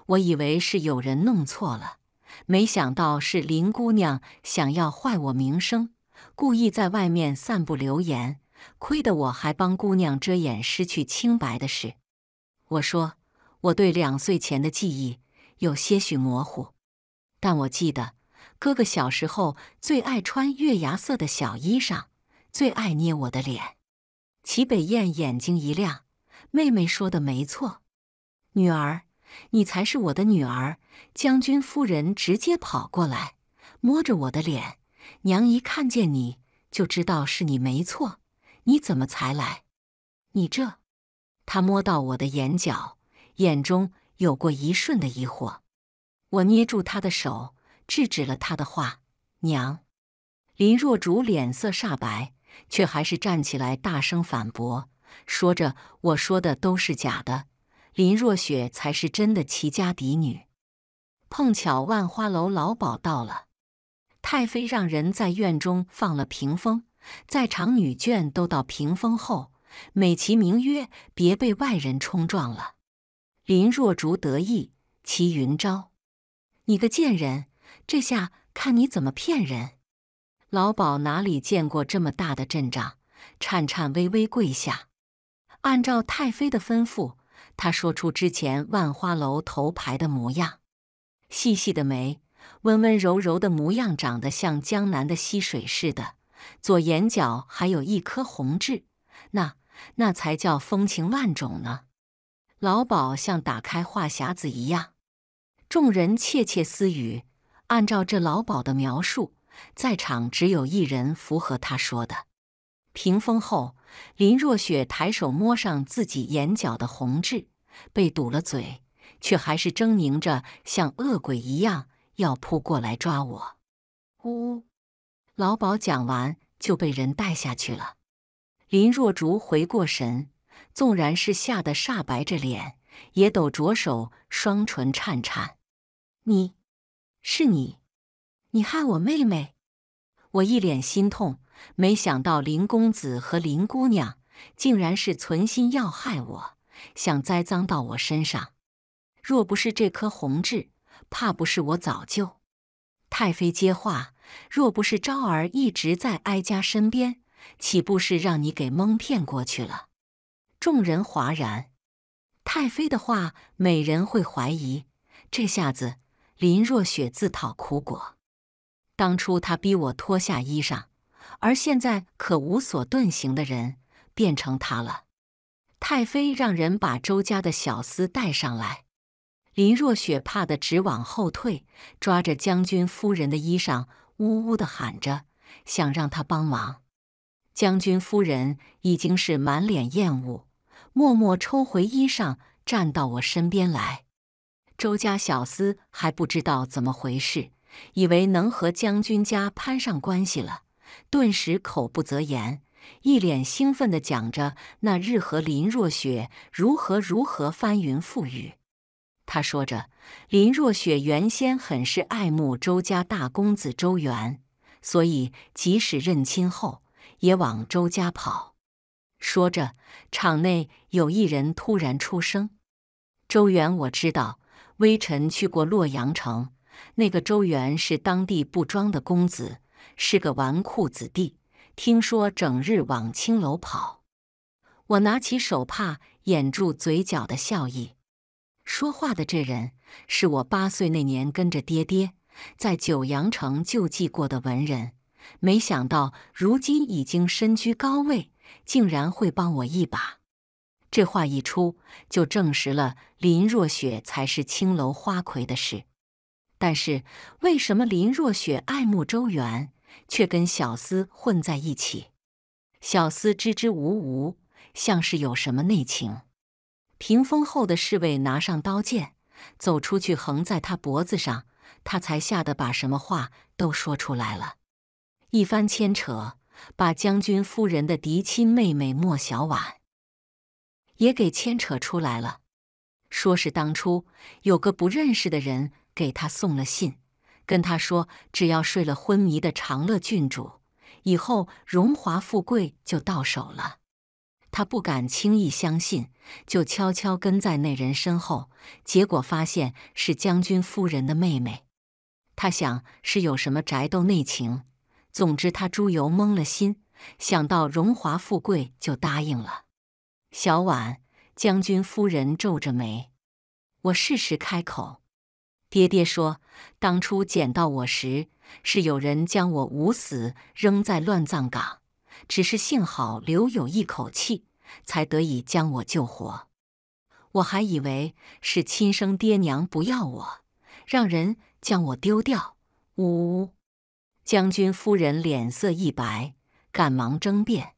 我以为是有人弄错了，没想到是林姑娘想要坏我名声，故意在外面散布流言。亏得我还帮姑娘遮掩失去清白的事。我说，我对两岁前的记忆有些许模糊，但我记得。哥哥小时候最爱穿月牙色的小衣裳，最爱捏我的脸。齐北燕眼睛一亮：“妹妹说的没错，女儿，你才是我的女儿。”将军夫人直接跑过来，摸着我的脸：“娘一看见你就知道是你没错，你怎么才来？你这……”他摸到我的眼角，眼中有过一瞬的疑惑。我捏住他的手。制止了他的话，娘，林若竹脸色煞白，却还是站起来大声反驳，说着：“我说的都是假的，林若雪才是真的齐家嫡女。”碰巧万花楼老鸨到了，太妃让人在院中放了屏风，在场女眷都到屏风后，美其名曰别被外人冲撞了。林若竹得意，齐云昭，你个贱人！这下看你怎么骗人！老鸨哪里见过这么大的阵仗，颤颤巍巍跪下，按照太妃的吩咐，他说出之前万花楼头牌的模样：细细的眉，温温柔柔的模样，长得像江南的溪水似的，左眼角还有一颗红痣，那那才叫风情万种呢！老鸨像打开话匣子一样，众人窃窃私语。按照这老鸨的描述，在场只有一人符合他说的。屏风后，林若雪抬手摸上自己眼角的红痣，被堵了嘴，却还是狰狞着，像恶鬼一样要扑过来抓我。呜！老鸨讲完就被人带下去了。林若竹回过神，纵然是吓得煞白着脸，也抖着手，双唇颤颤。你。是你，你害我妹妹！我一脸心痛。没想到林公子和林姑娘竟然是存心要害我，想栽赃到我身上。若不是这颗红痣，怕不是我早就……太妃接话：若不是昭儿一直在哀家身边，岂不是让你给蒙骗过去了？众人哗然。太妃的话，美人会怀疑。这下子。林若雪自讨苦果。当初他逼我脱下衣裳，而现在可无所遁形的人变成他了。太妃让人把周家的小厮带上来。林若雪怕得直往后退，抓着将军夫人的衣裳，呜呜的喊着，想让他帮忙。将军夫人已经是满脸厌恶，默默抽回衣裳，站到我身边来。周家小厮还不知道怎么回事，以为能和将军家攀上关系了，顿时口不择言，一脸兴奋地讲着那日和林若雪如何如何翻云覆雨。他说着，林若雪原先很是爱慕周家大公子周元，所以即使认亲后也往周家跑。说着，场内有一人突然出声：“周元，我知道。”微臣去过洛阳城，那个周元是当地布庄的公子，是个纨绔子弟，听说整日往青楼跑。我拿起手帕掩住嘴角的笑意，说话的这人是我八岁那年跟着爹爹在九阳城救济过的文人，没想到如今已经身居高位，竟然会帮我一把。这话一出，就证实了林若雪才是青楼花魁的事。但是，为什么林若雪爱慕周元，却跟小厮混在一起？小厮支支吾吾，像是有什么内情。屏风后的侍卫拿上刀剑，走出去，横在他脖子上，他才吓得把什么话都说出来了。一番牵扯，把将军夫人的嫡亲妹妹莫小婉。也给牵扯出来了，说是当初有个不认识的人给他送了信，跟他说只要睡了昏迷的长乐郡主，以后荣华富贵就到手了。他不敢轻易相信，就悄悄跟在那人身后，结果发现是将军夫人的妹妹。他想是有什么宅斗内情，总之他猪油蒙了心，想到荣华富贵就答应了。小婉，将军夫人皱着眉。我适时开口：“爹爹说，当初捡到我时，是有人将我捂死扔在乱葬岗，只是幸好留有一口气，才得以将我救活。我还以为是亲生爹娘不要我，让人将我丢掉。”呜呜！将军夫人脸色一白，赶忙争辩：“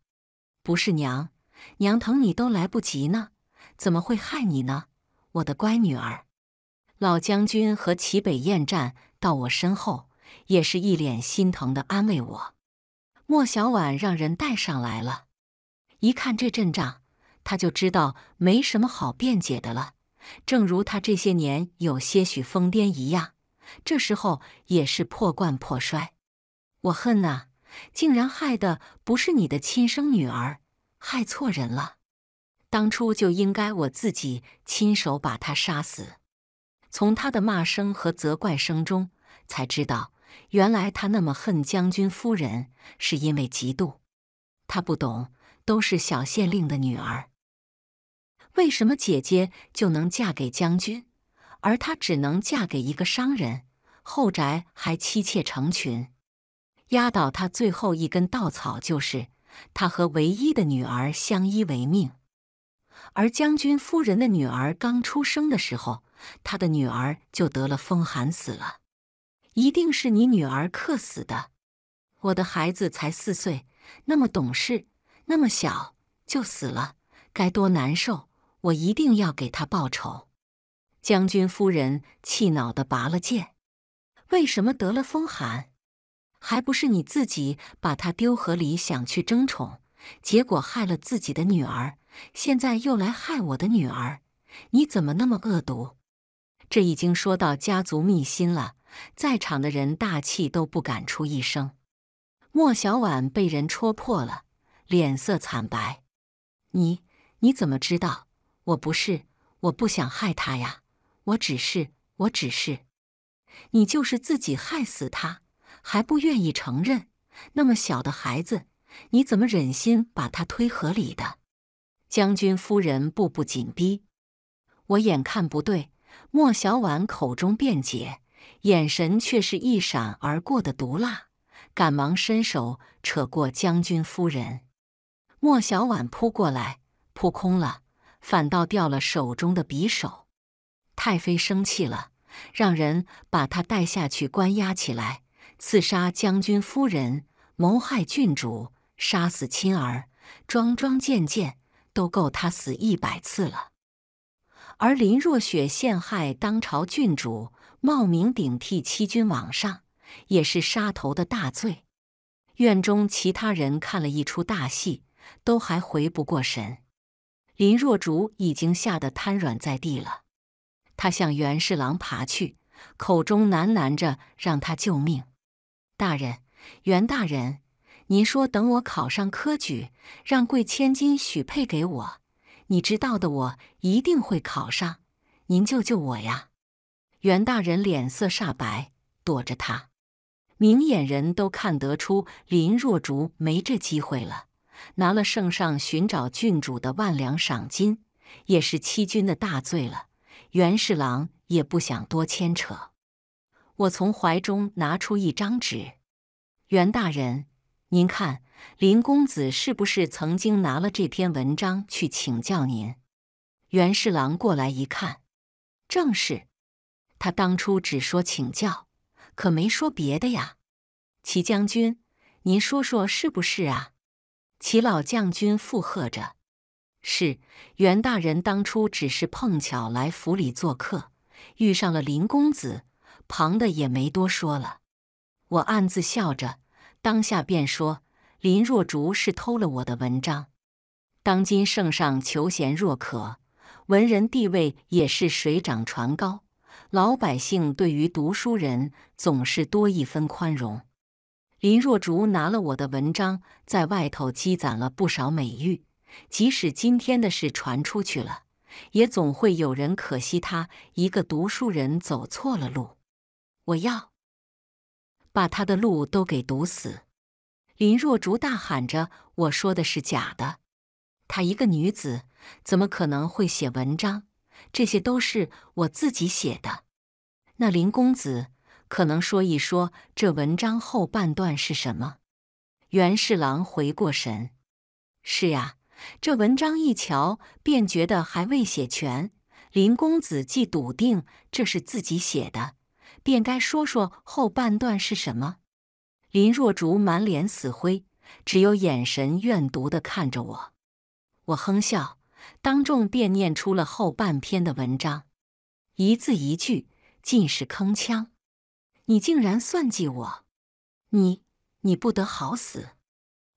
不是娘。”娘疼你都来不及呢，怎么会害你呢？我的乖女儿。老将军和齐北燕站到我身后，也是一脸心疼的安慰我。莫小婉让人带上来了，一看这阵仗，他就知道没什么好辩解的了。正如他这些年有些许疯癫一样，这时候也是破罐破摔。我恨啊，竟然害的不是你的亲生女儿。害错人了，当初就应该我自己亲手把他杀死。从他的骂声和责怪声中，才知道原来他那么恨将军夫人，是因为嫉妒。他不懂，都是小县令的女儿，为什么姐姐就能嫁给将军，而他只能嫁给一个商人？后宅还妻妾成群。压倒他最后一根稻草就是。他和唯一的女儿相依为命，而将军夫人的女儿刚出生的时候，他的女儿就得了风寒死了。一定是你女儿克死的。我的孩子才四岁，那么懂事，那么小就死了，该多难受！我一定要给他报仇。将军夫人气恼的拔了剑。为什么得了风寒？还不是你自己把他丢河里，想去争宠，结果害了自己的女儿，现在又来害我的女儿，你怎么那么恶毒？这已经说到家族秘辛了，在场的人大气都不敢出一声。莫小婉被人戳破了，脸色惨白。你你怎么知道？我不是，我不想害他呀，我只是我只是，你就是自己害死他。还不愿意承认，那么小的孩子，你怎么忍心把他推河里的？将军夫人步步紧逼，我眼看不对，莫小婉口中辩解，眼神却是一闪而过的毒辣，赶忙伸手扯过将军夫人。莫小婉扑过来，扑空了，反倒掉了手中的匕首。太妃生气了，让人把他带下去关押起来。刺杀将军夫人，谋害郡主，杀死亲儿，桩桩件件都够他死一百次了。而林若雪陷害当朝郡主，冒名顶替，欺君罔上，也是杀头的大罪。院中其他人看了一出大戏，都还回不过神。林若竹已经吓得瘫软在地了，他向袁侍郎爬去，口中喃喃着让他救命。大人，袁大人，您说等我考上科举，让贵千金许配给我，你知道的，我一定会考上。您救救我呀！袁大人脸色煞白，躲着他。明眼人都看得出，林若竹没这机会了。拿了圣上寻找郡主的万两赏金，也是欺君的大罪了。袁侍郎也不想多牵扯。我从怀中拿出一张纸，袁大人，您看，林公子是不是曾经拿了这篇文章去请教您？袁侍郎过来一看，正是。他当初只说请教，可没说别的呀。齐将军，您说说是不是啊？齐老将军附和着：“是。”袁大人当初只是碰巧来府里做客，遇上了林公子。旁的也没多说了，我暗自笑着，当下便说：“林若竹是偷了我的文章。当今圣上求贤若渴，文人地位也是水涨船高，老百姓对于读书人总是多一分宽容。林若竹拿了我的文章，在外头积攒了不少美誉。即使今天的事传出去了，也总会有人可惜他一个读书人走错了路。”我要把他的路都给堵死！林若竹大喊着：“我说的是假的，她一个女子怎么可能会写文章？这些都是我自己写的。那林公子可能说一说这文章后半段是什么？”袁侍郎回过神：“是呀，这文章一瞧便觉得还未写全。林公子既笃定这是自己写的。”便该说说后半段是什么？林若竹满脸死灰，只有眼神怨毒地看着我。我哼笑，当众便念出了后半篇的文章，一字一句尽是铿锵。你竟然算计我！你你不得好死！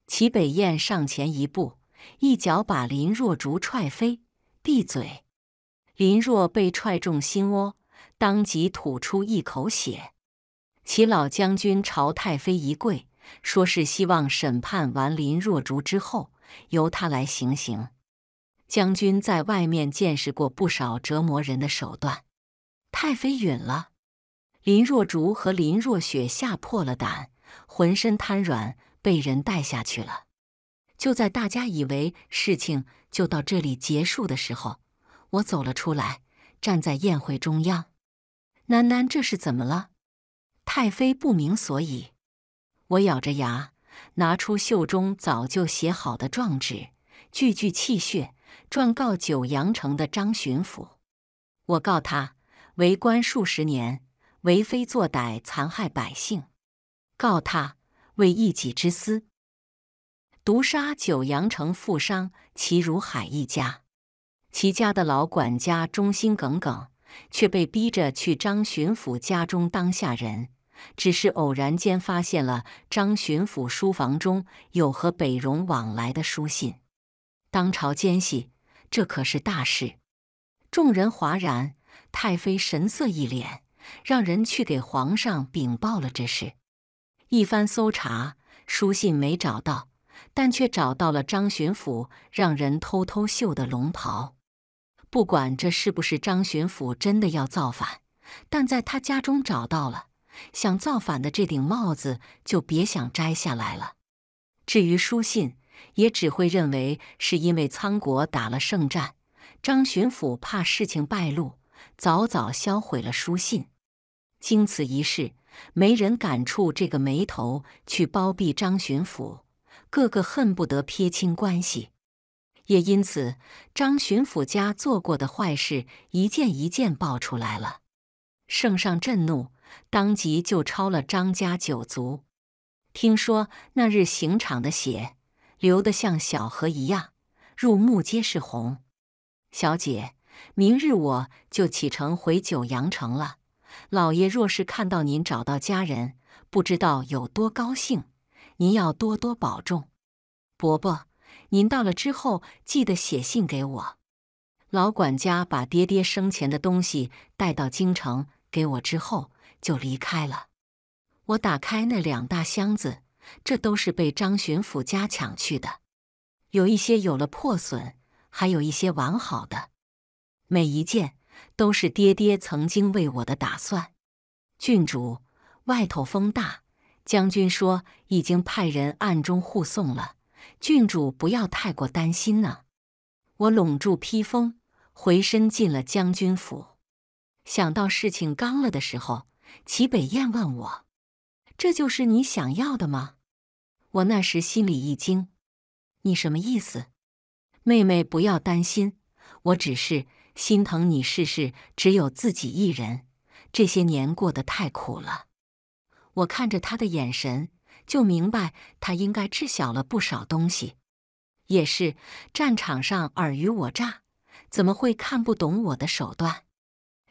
齐北燕上前一步，一脚把林若竹踹飞。闭嘴！林若被踹中心窝。当即吐出一口血，齐老将军朝太妃一跪，说是希望审判完林若竹之后，由他来行刑。将军在外面见识过不少折磨人的手段，太妃允了。林若竹和林若雪吓破了胆，浑身瘫软，被人带下去了。就在大家以为事情就到这里结束的时候，我走了出来，站在宴会中央。囡囡，这是怎么了？太妃不明所以。我咬着牙，拿出袖中早就写好的状纸，句句泣血，状告九阳城的张巡抚。我告他为官数十年，为非作歹，残害百姓；告他为一己之私，毒杀九阳城富商齐如海一家。齐家的老管家忠心耿耿。却被逼着去张巡抚家中当下人，只是偶然间发现了张巡抚书房中有和北戎往来的书信。当朝奸细，这可是大事！众人哗然，太妃神色一脸，让人去给皇上禀报了这事。一番搜查，书信没找到，但却找到了张巡抚让人偷偷绣的龙袍。不管这是不是张巡抚真的要造反，但在他家中找到了想造反的这顶帽子，就别想摘下来了。至于书信，也只会认为是因为仓国打了胜战，张巡抚怕事情败露，早早销毁了书信。经此一事，没人敢触这个霉头去包庇张巡抚，个个恨不得撇清关系。也因此，张巡抚家做过的坏事一件一件爆出来了，圣上震怒，当即就抄了张家九族。听说那日刑场的血流得像小河一样，入目皆是红。小姐，明日我就启程回九阳城了。老爷若是看到您找到家人，不知道有多高兴。您要多多保重，伯伯。您到了之后，记得写信给我。老管家把爹爹生前的东西带到京城给我之后，就离开了。我打开那两大箱子，这都是被张巡抚家抢去的。有一些有了破损，还有一些完好的。每一件都是爹爹曾经为我的打算。郡主，外头风大，将军说已经派人暗中护送了。郡主，不要太过担心呢。我拢住披风，回身进了将军府。想到事情刚了的时候，齐北燕问我：“这就是你想要的吗？”我那时心里一惊：“你什么意思？”妹妹，不要担心，我只是心疼你，世事只有自己一人，这些年过得太苦了。我看着他的眼神。就明白他应该知晓了不少东西，也是战场上尔虞我诈，怎么会看不懂我的手段？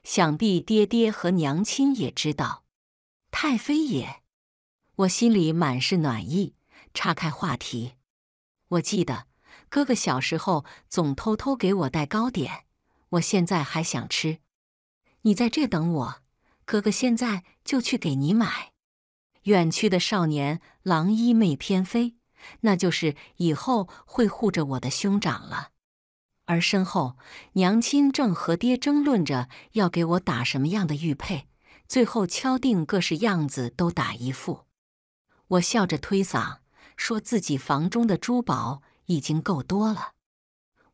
想必爹爹和娘亲也知道，太妃也，我心里满是暖意。岔开话题，我记得哥哥小时候总偷偷给我带糕点，我现在还想吃。你在这等我，哥哥现在就去给你买。远去的少年郎衣袂翩飞，那就是以后会护着我的兄长了。而身后，娘亲正和爹争论着要给我打什么样的玉佩，最后敲定各式样子都打一副。我笑着推搡，说自己房中的珠宝已经够多了，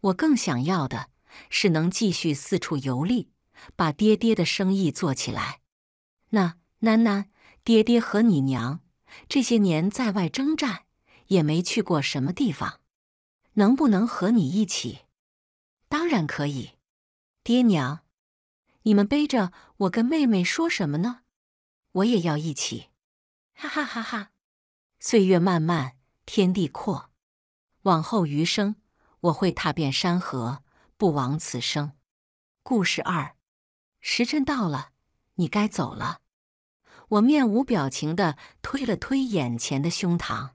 我更想要的是能继续四处游历，把爹爹的生意做起来。那囡囡。爹爹和你娘这些年在外征战，也没去过什么地方，能不能和你一起？当然可以。爹娘，你们背着我跟妹妹说什么呢？我也要一起。哈哈哈哈！岁月漫漫，天地阔，往后余生，我会踏遍山河，不枉此生。故事二，时辰到了，你该走了。我面无表情的推了推眼前的胸膛，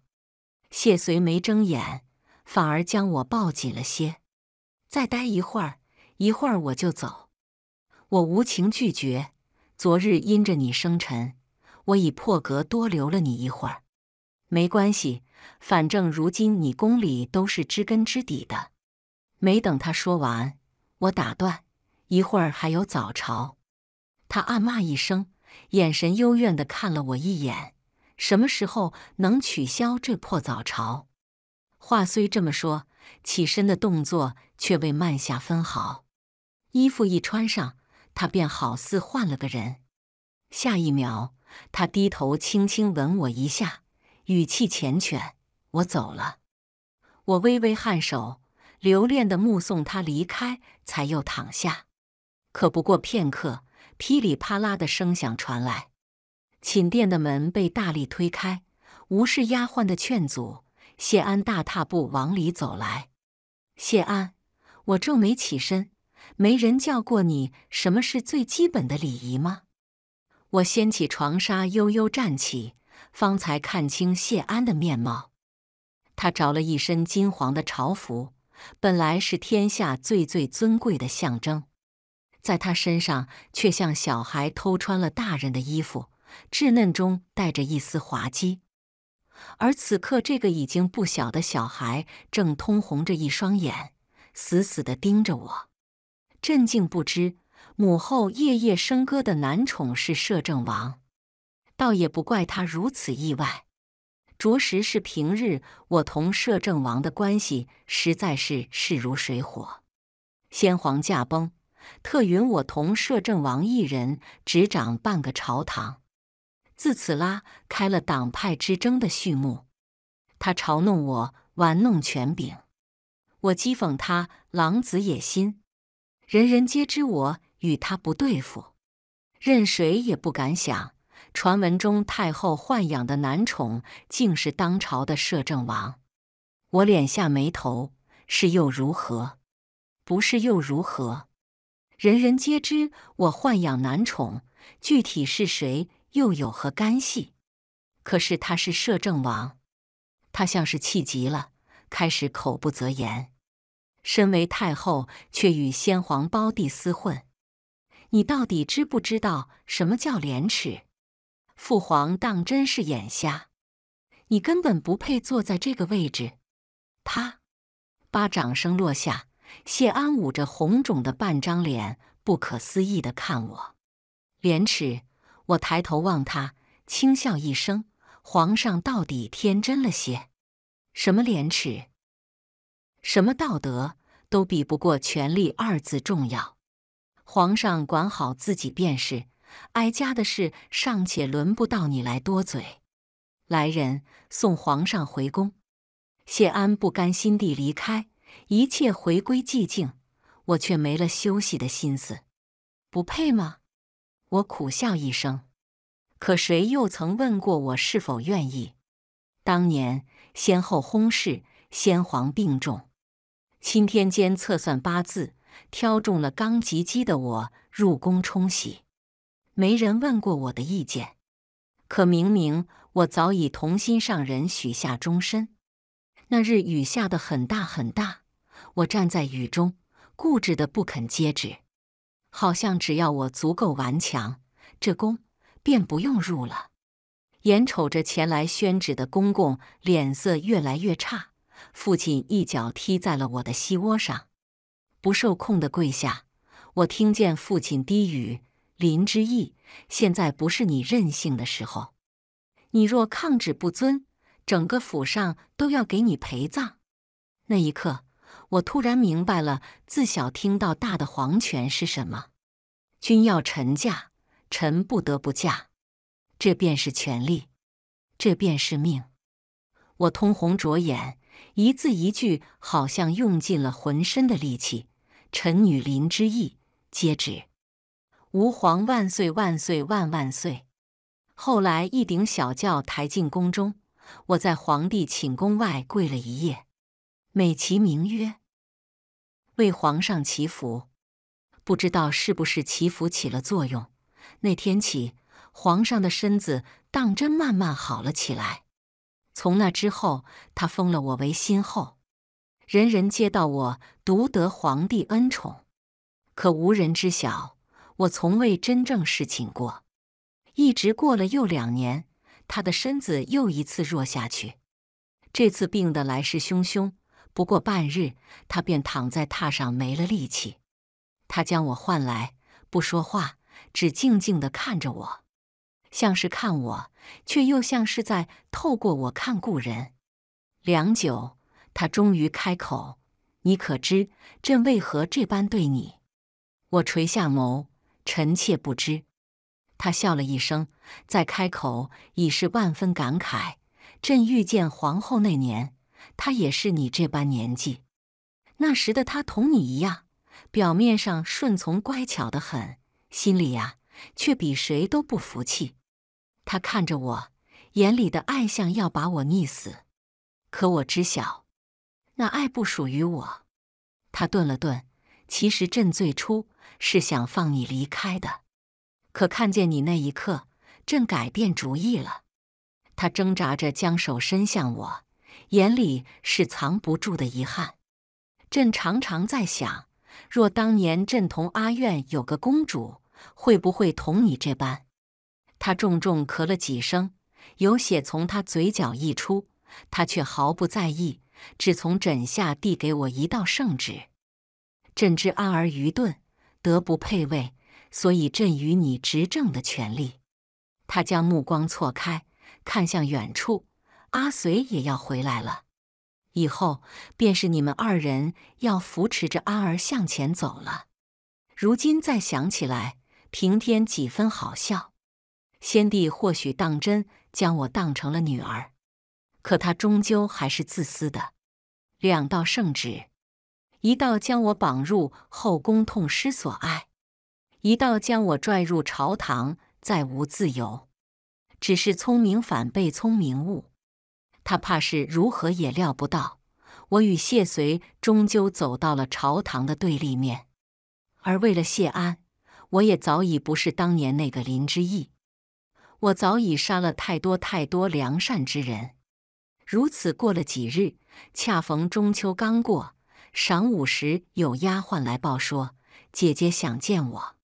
谢随没睁眼，反而将我抱紧了些。再待一会儿，一会儿我就走。我无情拒绝。昨日因着你生辰，我已破格多留了你一会儿。没关系，反正如今你宫里都是知根知底的。没等他说完，我打断。一会儿还有早朝。他暗骂一声。眼神幽怨地看了我一眼，什么时候能取消这破早朝？话虽这么说，起身的动作却未慢下分毫。衣服一穿上，他便好似换了个人。下一秒，他低头轻轻吻我一下，语气缱绻：“我走了。”我微微颔首，留恋地目送他离开，才又躺下。可不过片刻。噼里啪啦的声响传来，寝殿的门被大力推开，无视丫鬟的劝阻，谢安大踏步往里走来。谢安，我皱眉起身，没人叫过你什么是最基本的礼仪吗？我掀起床纱，悠悠站起，方才看清谢安的面貌。他着了一身金黄的朝服，本来是天下最最尊贵的象征。在他身上，却像小孩偷穿了大人的衣服，稚嫩中带着一丝滑稽。而此刻，这个已经不小的小孩正通红着一双眼，死死地盯着我。镇静不知，母后夜夜笙歌的男宠是摄政王，倒也不怪他如此意外。着实是平日我同摄政王的关系，实在是势如水火。先皇驾崩。特允我同摄政王一人执掌半个朝堂，自此拉开了党派之争的序幕。他嘲弄我，玩弄权柄；我讥讽他，狼子野心。人人皆知我与他不对付，任谁也不敢想，传闻中太后豢养的男宠竟是当朝的摄政王。我敛下眉头，是又如何？不是又如何？人人皆知我豢养男宠，具体是谁又有何干系？可是他是摄政王，他像是气急了，开始口不择言。身为太后，却与先皇胞弟厮混，你到底知不知道什么叫廉耻？父皇当真是眼瞎？你根本不配坐在这个位置。啪，巴掌声落下。谢安捂着红肿的半张脸，不可思议地看我。廉耻？我抬头望他，轻笑一声：“皇上到底天真了些。什么廉耻，什么道德，都比不过权力二字重要。皇上管好自己便是。哀家的事尚且轮不到你来多嘴。来人，送皇上回宫。”谢安不甘心地离开。一切回归寂静，我却没了休息的心思。不配吗？我苦笑一声。可谁又曾问过我是否愿意？当年先后轰逝，先皇病重，钦天监测算八字，挑中了刚及笄的我入宫冲喜。没人问过我的意见。可明明我早已同心上人许下终身。那日雨下的很大很大，我站在雨中，固执的不肯接旨，好像只要我足够顽强，这宫便不用入了。眼瞅着前来宣旨的公公脸色越来越差，父亲一脚踢在了我的膝窝上，不受控的跪下。我听见父亲低语：“林之义，现在不是你任性的时候，你若抗旨不遵。”整个府上都要给你陪葬。那一刻，我突然明白了，自小听到大的皇权是什么：君要臣嫁，臣不得不嫁。这便是权力，这便是命。我通红着眼，一字一句，好像用尽了浑身的力气：“臣女林之义，接旨。吾皇万岁万岁万万岁。”后来，一顶小轿抬进宫中。我在皇帝寝宫外跪了一夜，美其名曰为皇上祈福。不知道是不是祈福起了作用，那天起，皇上的身子当真慢慢好了起来。从那之后，他封了我为新后，人人皆道我独得皇帝恩宠，可无人知晓我从未真正侍寝过。一直过了又两年。他的身子又一次弱下去，这次病得来势汹汹。不过半日，他便躺在榻上没了力气。他将我唤来，不说话，只静静地看着我，像是看我，却又像是在透过我看故人。良久，他终于开口：“你可知朕为何这般对你？”我垂下眸：“臣妾不知。”他笑了一声，再开口已是万分感慨。朕遇见皇后那年，她也是你这般年纪。那时的她同你一样，表面上顺从乖巧的很，心里呀却比谁都不服气。他看着我，眼里的爱像要把我溺死。可我知晓，那爱不属于我。他顿了顿，其实朕最初是想放你离开的。可看见你那一刻，朕改变主意了。他挣扎着将手伸向我，眼里是藏不住的遗憾。朕常常在想，若当年朕同阿苑有个公主，会不会同你这般？他重重咳了几声，有血从他嘴角溢出，他却毫不在意，只从枕下递给我一道圣旨。朕知安儿愚钝，德不配位。所以，朕与你执政的权利。他将目光错开，看向远处。阿随也要回来了，以后便是你们二人要扶持着阿儿向前走了。如今再想起来，平添几分好笑。先帝或许当真将我当成了女儿，可他终究还是自私的。两道圣旨，一道将我绑入后宫，痛失所爱。一道将我拽入朝堂，再无自由。只是聪明反被聪明误，他怕是如何也料不到，我与谢随终究走到了朝堂的对立面。而为了谢安，我也早已不是当年那个林之义。我早已杀了太多太多良善之人。如此过了几日，恰逢中秋刚过，晌午时有丫鬟来报说，姐姐想见我。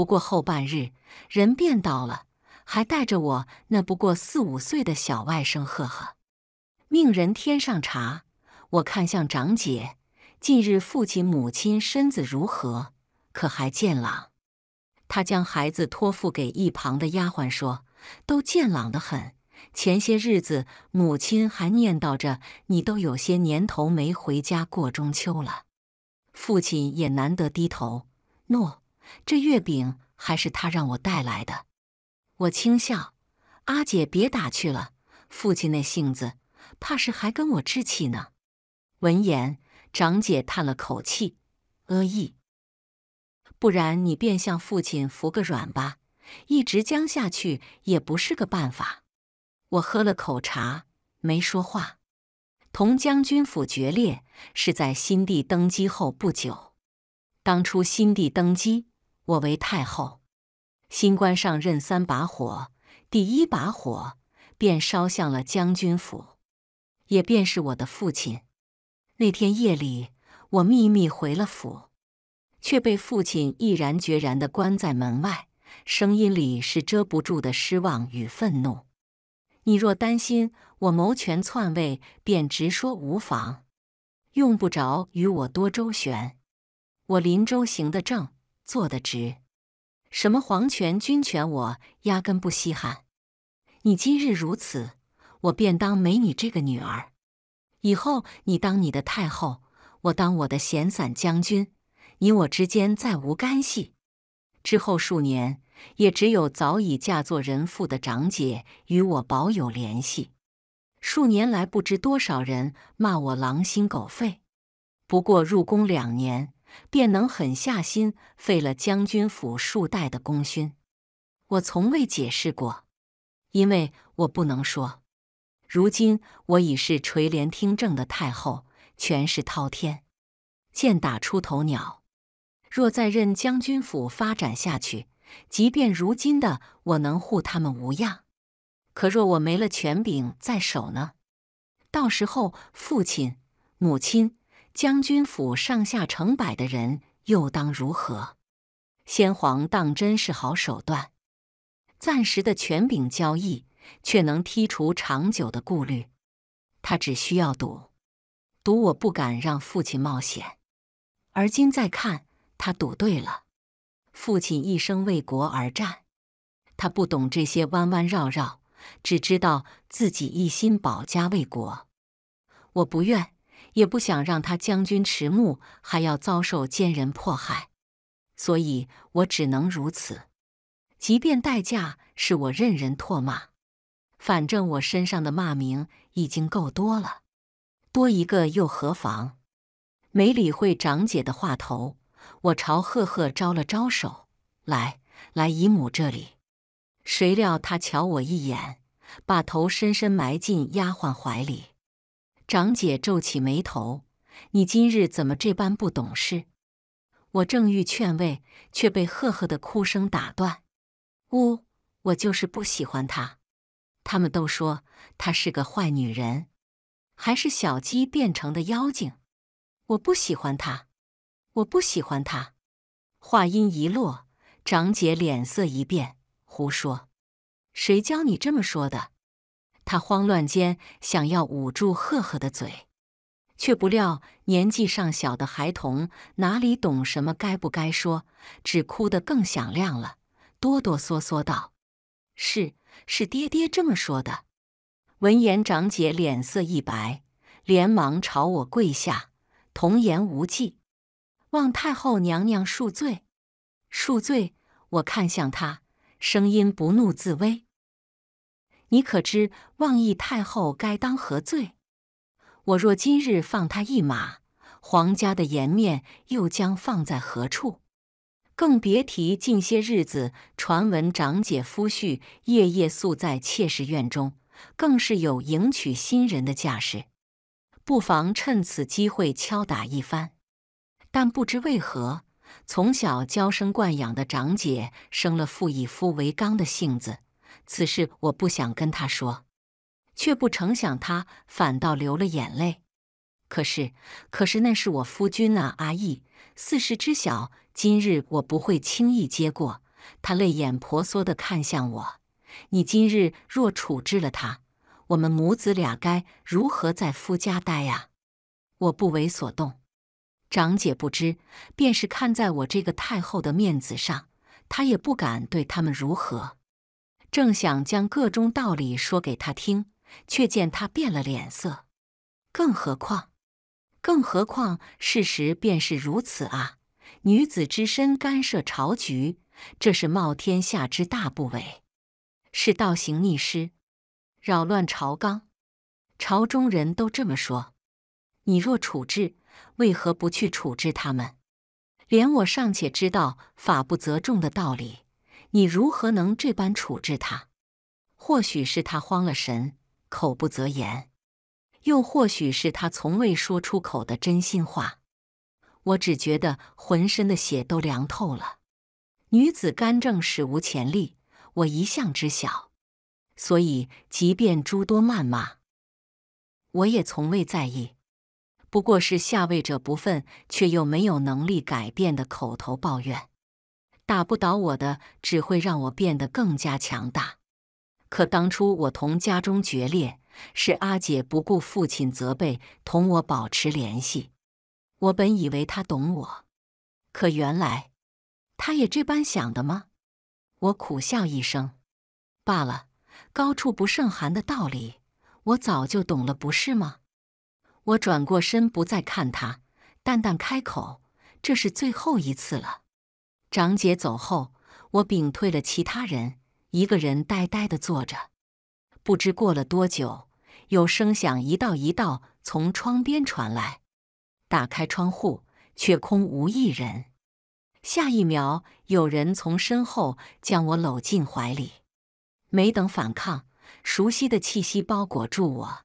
不过后半日，人便到了，还带着我那不过四五岁的小外甥赫赫，命人添上茶。我看向长姐，近日父亲母亲身子如何，可还健朗？他将孩子托付给一旁的丫鬟，说：“都健朗的很。前些日子母亲还念叨着你，都有些年头没回家过中秋了。父亲也难得低头，诺。”这月饼还是他让我带来的，我轻笑：“阿姐，别打趣了，父亲那性子，怕是还跟我置气呢。”闻言，长姐叹了口气：“阿意，不然你便向父亲服个软吧，一直僵下去也不是个办法。”我喝了口茶，没说话。同将军府决裂是在新帝登基后不久，当初新帝登基。我为太后，新官上任三把火，第一把火便烧向了将军府，也便是我的父亲。那天夜里，我秘密回了府，却被父亲毅然决然地关在门外，声音里是遮不住的失望与愤怒。你若担心我谋权篡位，便直说无妨，用不着与我多周旋。我林州行得正。做得直，什么皇权军权，我压根不稀罕。你今日如此，我便当没你这个女儿。以后你当你的太后，我当我的闲散将军，你我之间再无干系。之后数年，也只有早已嫁作人妇的长姐与我保有联系。数年来，不知多少人骂我狼心狗肺。不过入宫两年。便能狠下心废了将军府数代的功勋。我从未解释过，因为我不能说。如今我已是垂帘听政的太后，权势滔天，剑打出头鸟。若再任将军府发展下去，即便如今的我能护他们无恙，可若我没了权柄在手呢？到时候，父亲、母亲……将军府上下成百的人又当如何？先皇当真是好手段，暂时的权柄交易却能剔除长久的顾虑。他只需要赌，赌我不敢让父亲冒险。而今再看，他赌对了。父亲一生为国而战，他不懂这些弯弯绕绕，只知道自己一心保家卫国。我不愿。也不想让他将军迟暮还要遭受奸人迫害，所以我只能如此。即便代价是我任人唾骂，反正我身上的骂名已经够多了，多一个又何妨？没理会长姐的话头，我朝赫赫招了招手：“来，来姨母这里。”谁料他瞧我一眼，把头深深埋进丫鬟怀里。长姐皱起眉头：“你今日怎么这般不懂事？”我正欲劝慰，却被赫赫的哭声打断。“呜，我就是不喜欢她。他们都说她是个坏女人，还是小鸡变成的妖精。我不喜欢她，我不喜欢她。”话音一落，长姐脸色一变：“胡说！谁教你这么说的？”他慌乱间想要捂住赫赫的嘴，却不料年纪尚小的孩童哪里懂什么该不该说，只哭得更响亮了，哆哆嗦嗦道：“是是，爹爹这么说的。”闻言，长姐脸色一白，连忙朝我跪下：“童言无忌，望太后娘娘恕罪，恕罪。”我看向他，声音不怒自威。你可知妄议太后该当何罪？我若今日放他一马，皇家的颜面又将放在何处？更别提近些日子传闻，长姐夫婿夜夜宿在妾室院中，更是有迎娶新人的架势。不妨趁此机会敲打一番。但不知为何，从小娇生惯养的长姐生了父以夫为纲的性子。此事我不想跟他说，却不成想他反倒流了眼泪。可是，可是那是我夫君啊！阿义四是知晓，今日我不会轻易接过。他泪眼婆娑的看向我：“你今日若处置了他，我们母子俩该如何在夫家待啊？”我不为所动。长姐不知，便是看在我这个太后的面子上，她也不敢对他们如何。正想将各中道理说给他听，却见他变了脸色。更何况，更何况事实便是如此啊！女子之身干涉朝局，这是冒天下之大不韪，是倒行逆施，扰乱朝纲。朝中人都这么说。你若处置，为何不去处置他们？连我尚且知道法不责众的道理。你如何能这般处置他？或许是他慌了神，口不择言；又或许是他从未说出口的真心话。我只觉得浑身的血都凉透了。女子干政史无前例，我一向知晓，所以即便诸多谩骂，我也从未在意，不过是下位者不忿却又没有能力改变的口头抱怨。打不倒我的，只会让我变得更加强大。可当初我同家中决裂，是阿姐不顾父亲责备，同我保持联系。我本以为她懂我，可原来她也这般想的吗？我苦笑一声，罢了，高处不胜寒的道理，我早就懂了，不是吗？我转过身，不再看他，淡淡开口：“这是最后一次了。”长姐走后，我屏退了其他人，一个人呆呆的坐着。不知过了多久，有声响一道一道从窗边传来。打开窗户，却空无一人。下一秒，有人从身后将我搂进怀里。没等反抗，熟悉的气息包裹住我，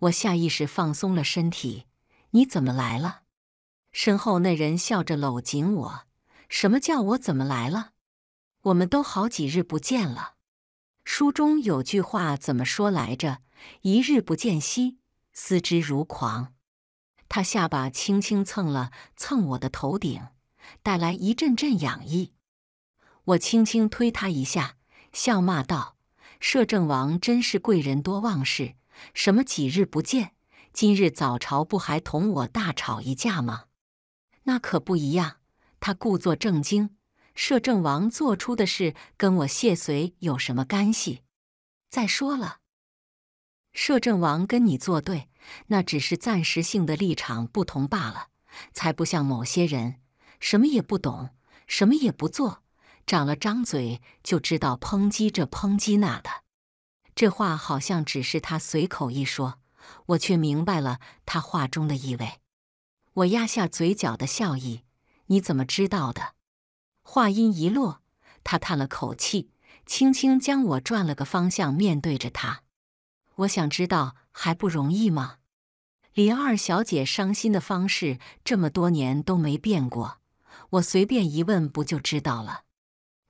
我下意识放松了身体。你怎么来了？身后那人笑着搂紧我。什么叫我怎么来了？我们都好几日不见了。书中有句话怎么说来着？“一日不见兮，思之如狂。”他下巴轻轻蹭了蹭我的头顶，带来一阵阵痒意。我轻轻推他一下，笑骂道：“摄政王真是贵人多忘事，什么几日不见？今日早朝不还同我大吵一架吗？那可不一样。”他故作正经，摄政王做出的事跟我谢随有什么干系？再说了，摄政王跟你作对，那只是暂时性的立场不同罢了，才不像某些人，什么也不懂，什么也不做，长了张嘴就知道抨击这抨击那的。这话好像只是他随口一说，我却明白了他话中的意味。我压下嘴角的笑意。你怎么知道的？话音一落，他叹了口气，轻轻将我转了个方向，面对着他。我想知道还不容易吗？李二小姐伤心的方式这么多年都没变过，我随便一问不就知道了。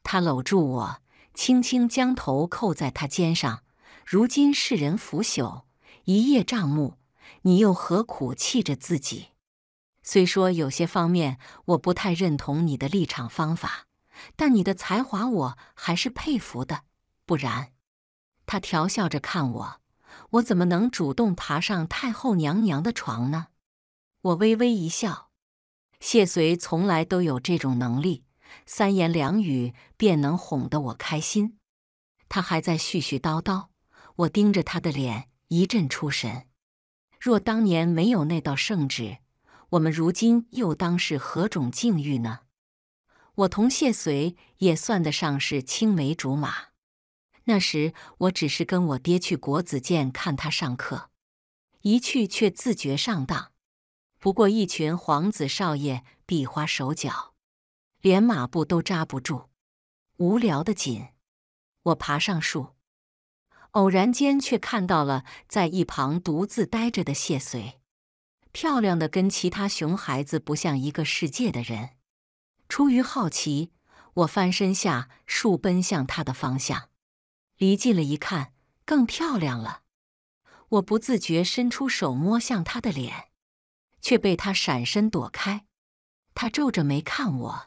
他搂住我，轻轻将头扣在他肩上。如今世人腐朽，一叶障目，你又何苦气着自己？虽说有些方面我不太认同你的立场方法，但你的才华我还是佩服的。不然，他调笑着看我，我怎么能主动爬上太后娘娘的床呢？我微微一笑，谢随从来都有这种能力，三言两语便能哄得我开心。他还在絮絮叨叨，我盯着他的脸一阵出神。若当年没有那道圣旨。我们如今又当是何种境遇呢？我同谢随也算得上是青梅竹马。那时我只是跟我爹去国子监看他上课，一去却自觉上当。不过一群皇子少爷比划手脚，连马步都扎不住，无聊的紧。我爬上树，偶然间却看到了在一旁独自呆着的谢随。漂亮的，跟其他熊孩子不像一个世界的人。出于好奇，我翻身下树，奔向他的方向。离近了一看，更漂亮了。我不自觉伸出手摸向他的脸，却被他闪身躲开。他皱着眉看我：“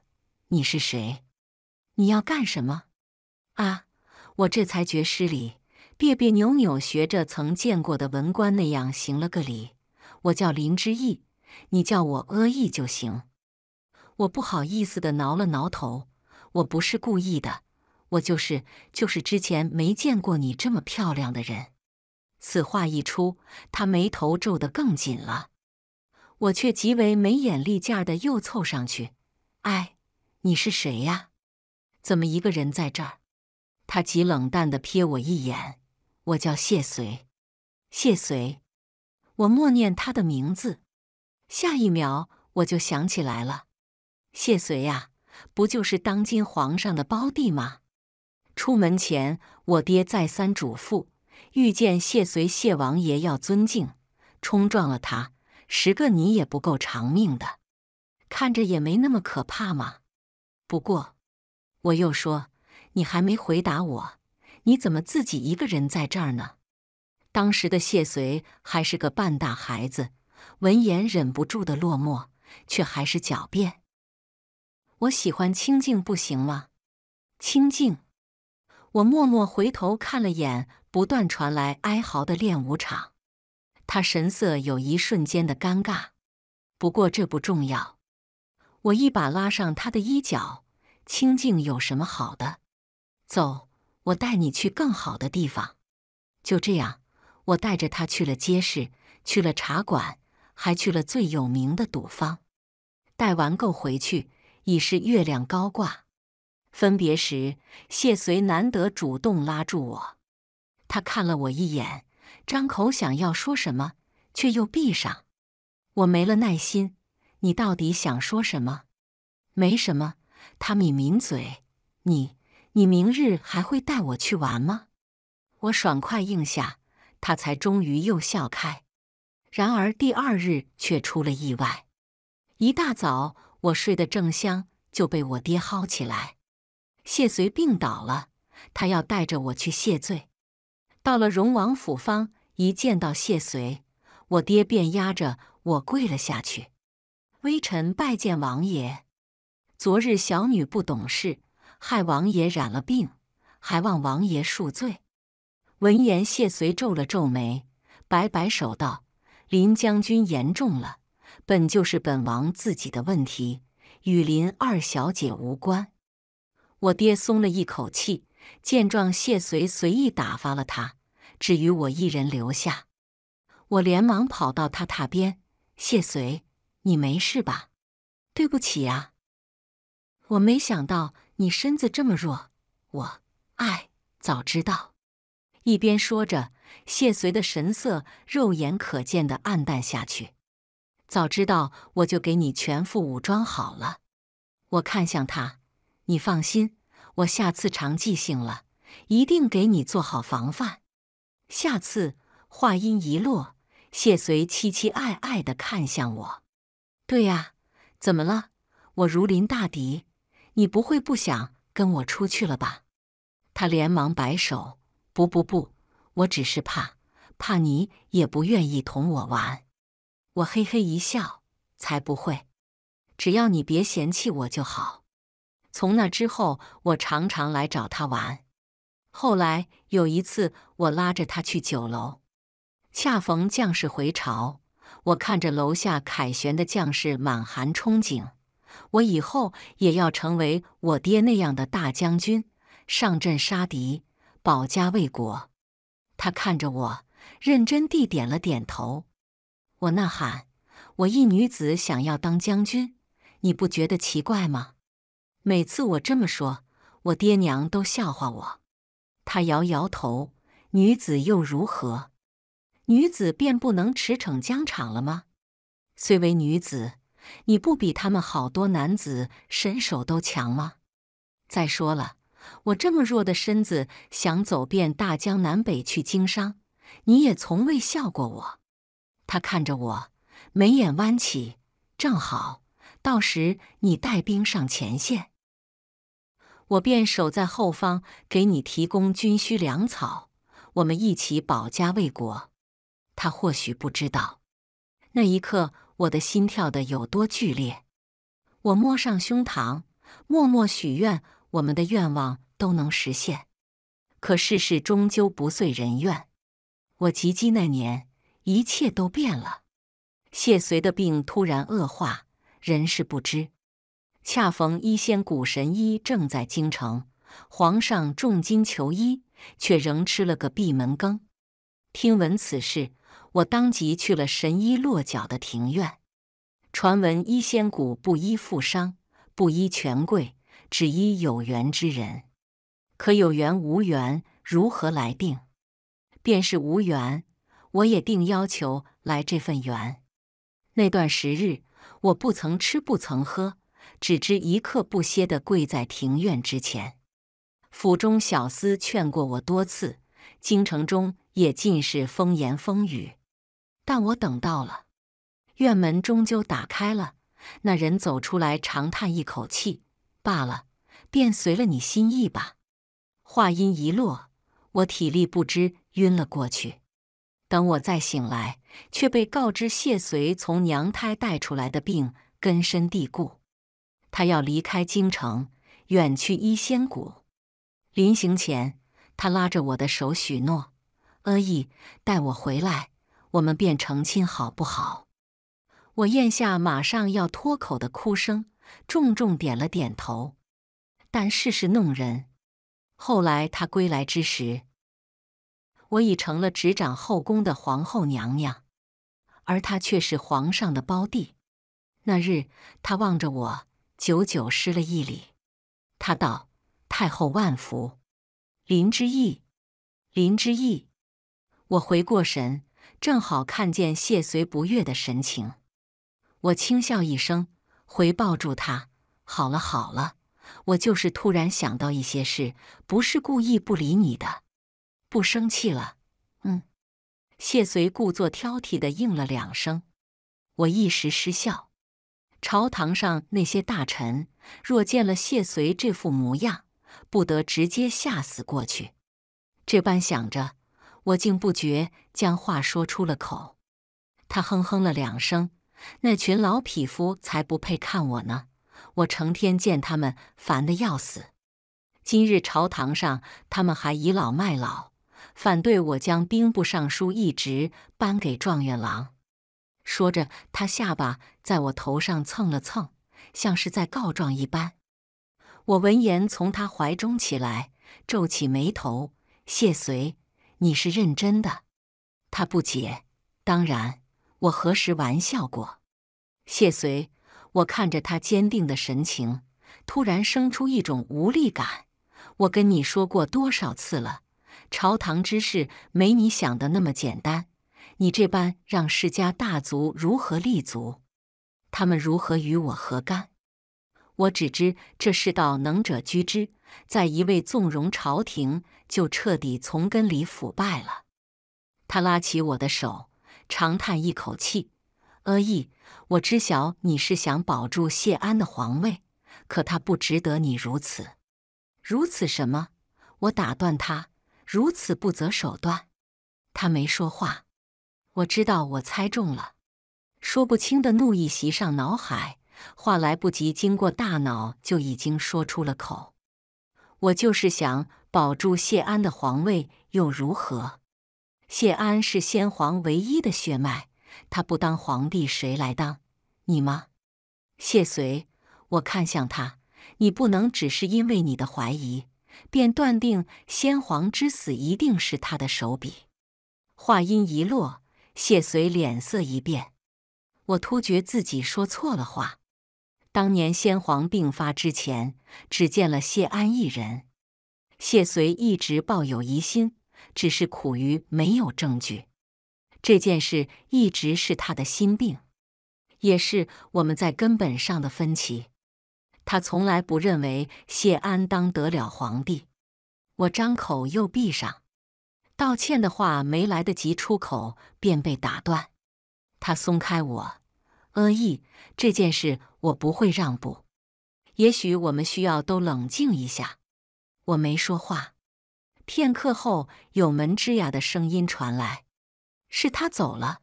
你是谁？你要干什么？”啊！我这才觉失礼，别别扭扭学着曾见过的文官那样行了个礼。我叫林之意，你叫我阿意就行。我不好意思的挠了挠头，我不是故意的，我就是就是之前没见过你这么漂亮的人。此话一出，他眉头皱得更紧了。我却极为没眼力见的又凑上去，哎，你是谁呀？怎么一个人在这儿？他极冷淡的瞥我一眼，我叫谢随，谢随。我默念他的名字，下一秒我就想起来了，谢遂呀，不就是当今皇上的胞弟吗？出门前我爹再三嘱咐，遇见谢遂谢王爷要尊敬，冲撞了他十个你也不够偿命的。看着也没那么可怕嘛。不过我又说，你还没回答我，你怎么自己一个人在这儿呢？当时的谢随还是个半大孩子，闻言忍不住的落寞，却还是狡辩：“我喜欢清静，不行吗？清静。”我默默回头看了眼不断传来哀嚎的练武场，他神色有一瞬间的尴尬，不过这不重要。我一把拉上他的衣角：“清静有什么好的？走，我带你去更好的地方。”就这样。我带着他去了街市，去了茶馆，还去了最有名的赌坊。待玩够回去，已是月亮高挂。分别时，谢随难得主动拉住我，他看了我一眼，张口想要说什么，却又闭上。我没了耐心，你到底想说什么？没什么。他抿抿嘴：“你，你明日还会带我去玩吗？”我爽快应下。他才终于又笑开，然而第二日却出了意外。一大早，我睡得正香，就被我爹薅起来。谢遂病倒了，他要带着我去谢罪。到了荣王府方，一见到谢遂，我爹便压着我跪了下去：“微臣拜见王爷。昨日小女不懂事，害王爷染了病，还望王爷恕罪。”闻言，谢随皱了皱眉，摆摆手道：“林将军言重了，本就是本王自己的问题，与林二小姐无关。”我爹松了一口气，见状，谢随随意打发了他，只与我一人留下。我连忙跑到他榻边：“谢随，你没事吧？对不起啊，我没想到你身子这么弱，我……哎，早知道。”一边说着，谢随的神色肉眼可见的暗淡下去。早知道我就给你全副武装好了。我看向他，你放心，我下次长记性了，一定给你做好防范。下次话音一落，谢随期期爱爱的看向我。对呀，怎么了？我如临大敌，你不会不想跟我出去了吧？他连忙摆手。不不不，我只是怕怕你也不愿意同我玩。我嘿嘿一笑，才不会。只要你别嫌弃我就好。从那之后，我常常来找他玩。后来有一次，我拉着他去酒楼，恰逢将士回朝。我看着楼下凯旋的将士，满含憧憬。我以后也要成为我爹那样的大将军，上阵杀敌。保家卫国，他看着我，认真地点了点头。我呐喊：“我一女子想要当将军，你不觉得奇怪吗？”每次我这么说，我爹娘都笑话我。他摇摇头：“女子又如何？女子便不能驰骋疆场了吗？虽为女子，你不比他们好多男子身手都强吗？再说了。”我这么弱的身子，想走遍大江南北去经商，你也从未笑过我。他看着我，眉眼弯起，正好到时你带兵上前线，我便守在后方，给你提供军需粮草，我们一起保家卫国。他或许不知道，那一刻我的心跳得有多剧烈。我摸上胸膛，默默许愿。我们的愿望都能实现，可世事终究不遂人愿。我及笄那年，一切都变了。谢随的病突然恶化，人事不知。恰逢医仙谷神医正在京城，皇上重金求医，却仍吃了个闭门羹。听闻此事，我当即去了神医落脚的庭院。传闻医仙谷不医富商，不医权贵。只依有缘之人，可有缘无缘如何来定？便是无缘，我也定要求来这份缘。那段时日，我不曾吃，不曾喝，只知一刻不歇地跪在庭院之前。府中小厮劝过我多次，京城中也尽是风言风语，但我等到了，院门终究打开了，那人走出来，长叹一口气。罢了，便随了你心意吧。话音一落，我体力不支，晕了过去。等我再醒来，却被告知谢随从娘胎带出来的病根深蒂固，他要离开京城，远去医仙谷。临行前，他拉着我的手许诺：“阿意，待我回来，我们便成亲，好不好？”我咽下马上要脱口的哭声。重重点了点头，但世事弄人。后来他归来之时，我已成了执掌后宫的皇后娘娘，而他却是皇上的胞弟。那日，他望着我，久久失了一礼。他道：“太后万福，林之义，林之义。”我回过神，正好看见谢随不悦的神情。我轻笑一声。回抱住他，好了好了，我就是突然想到一些事，不是故意不理你的，不生气了。嗯，谢随故作挑剔的应了两声。我一时失笑，朝堂上那些大臣若见了谢随这副模样，不得直接吓死过去。这般想着，我竟不觉将话说出了口。他哼哼了两声。那群老匹夫才不配看我呢！我成天见他们，烦得要死。今日朝堂上，他们还倚老卖老，反对我将兵部尚书一职颁给状元郎。说着，他下巴在我头上蹭了蹭，像是在告状一般。我闻言从他怀中起来，皱起眉头：“谢随，你是认真的？”他不解：“当然。”我何时玩笑过？谢随，我看着他坚定的神情，突然生出一种无力感。我跟你说过多少次了，朝堂之事没你想的那么简单。你这般让世家大族如何立足？他们如何与我何干？我只知这世道能者居之，在一味纵容朝廷，就彻底从根里腐败了。他拉起我的手。长叹一口气，阿易，我知晓你是想保住谢安的皇位，可他不值得你如此。如此什么？我打断他，如此不择手段。他没说话，我知道我猜中了。说不清的怒意袭上脑海，话来不及经过大脑就已经说出了口。我就是想保住谢安的皇位，又如何？谢安是先皇唯一的血脉，他不当皇帝，谁来当？你吗？谢随，我看向他，你不能只是因为你的怀疑，便断定先皇之死一定是他的手笔。话音一落，谢随脸色一变，我突觉自己说错了话。当年先皇病发之前，只见了谢安一人，谢随一直抱有疑心。只是苦于没有证据，这件事一直是他的心病，也是我们在根本上的分歧。他从来不认为谢安当得了皇帝。我张口又闭上，道歉的话没来得及出口，便被打断。他松开我，阿义，这件事我不会让步。也许我们需要都冷静一下。我没说话。片刻后，有门吱呀的声音传来，是他走了。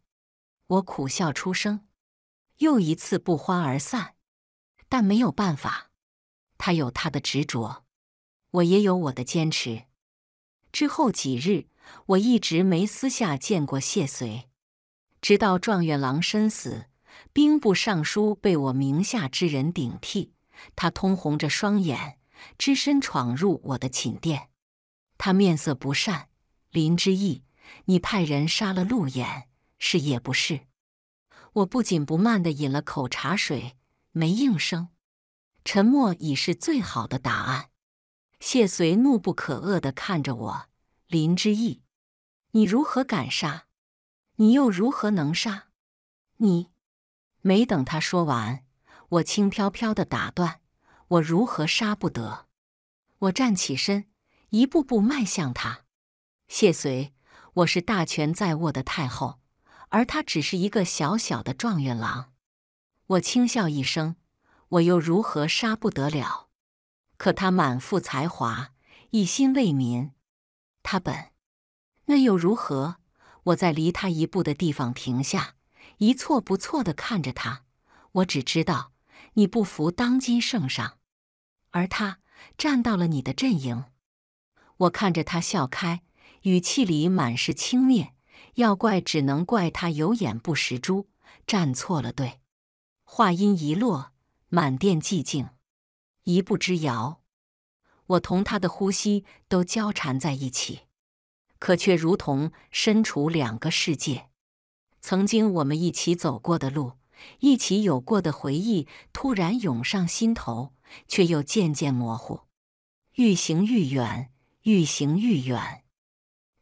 我苦笑出声，又一次不欢而散。但没有办法，他有他的执着，我也有我的坚持。之后几日，我一直没私下见过谢随。直到状元郎身死，兵部尚书被我名下之人顶替，他通红着双眼，只身闯入我的寝殿。他面色不善，林之意，你派人杀了陆衍，是也不是？我不紧不慢的饮了口茶水，没应声。沉默已是最好的答案。谢随怒不可遏的看着我，林之意，你如何敢杀？你又如何能杀？你？没等他说完，我轻飘飘的打断：我如何杀不得？我站起身。一步步迈向他，谢随，我是大权在握的太后，而他只是一个小小的状元郎。我轻笑一声，我又如何杀不得了？可他满腹才华，一心为民，他本那又如何？我在离他一步的地方停下，一错不错的看着他。我只知道，你不服当今圣上，而他站到了你的阵营。我看着他笑开，语气里满是轻蔑。要怪，只能怪他有眼不识珠，站错了队。话音一落，满殿寂静。一步之遥，我同他的呼吸都交缠在一起，可却如同身处两个世界。曾经我们一起走过的路，一起有过的回忆，突然涌上心头，却又渐渐模糊，愈行愈远。愈行愈远，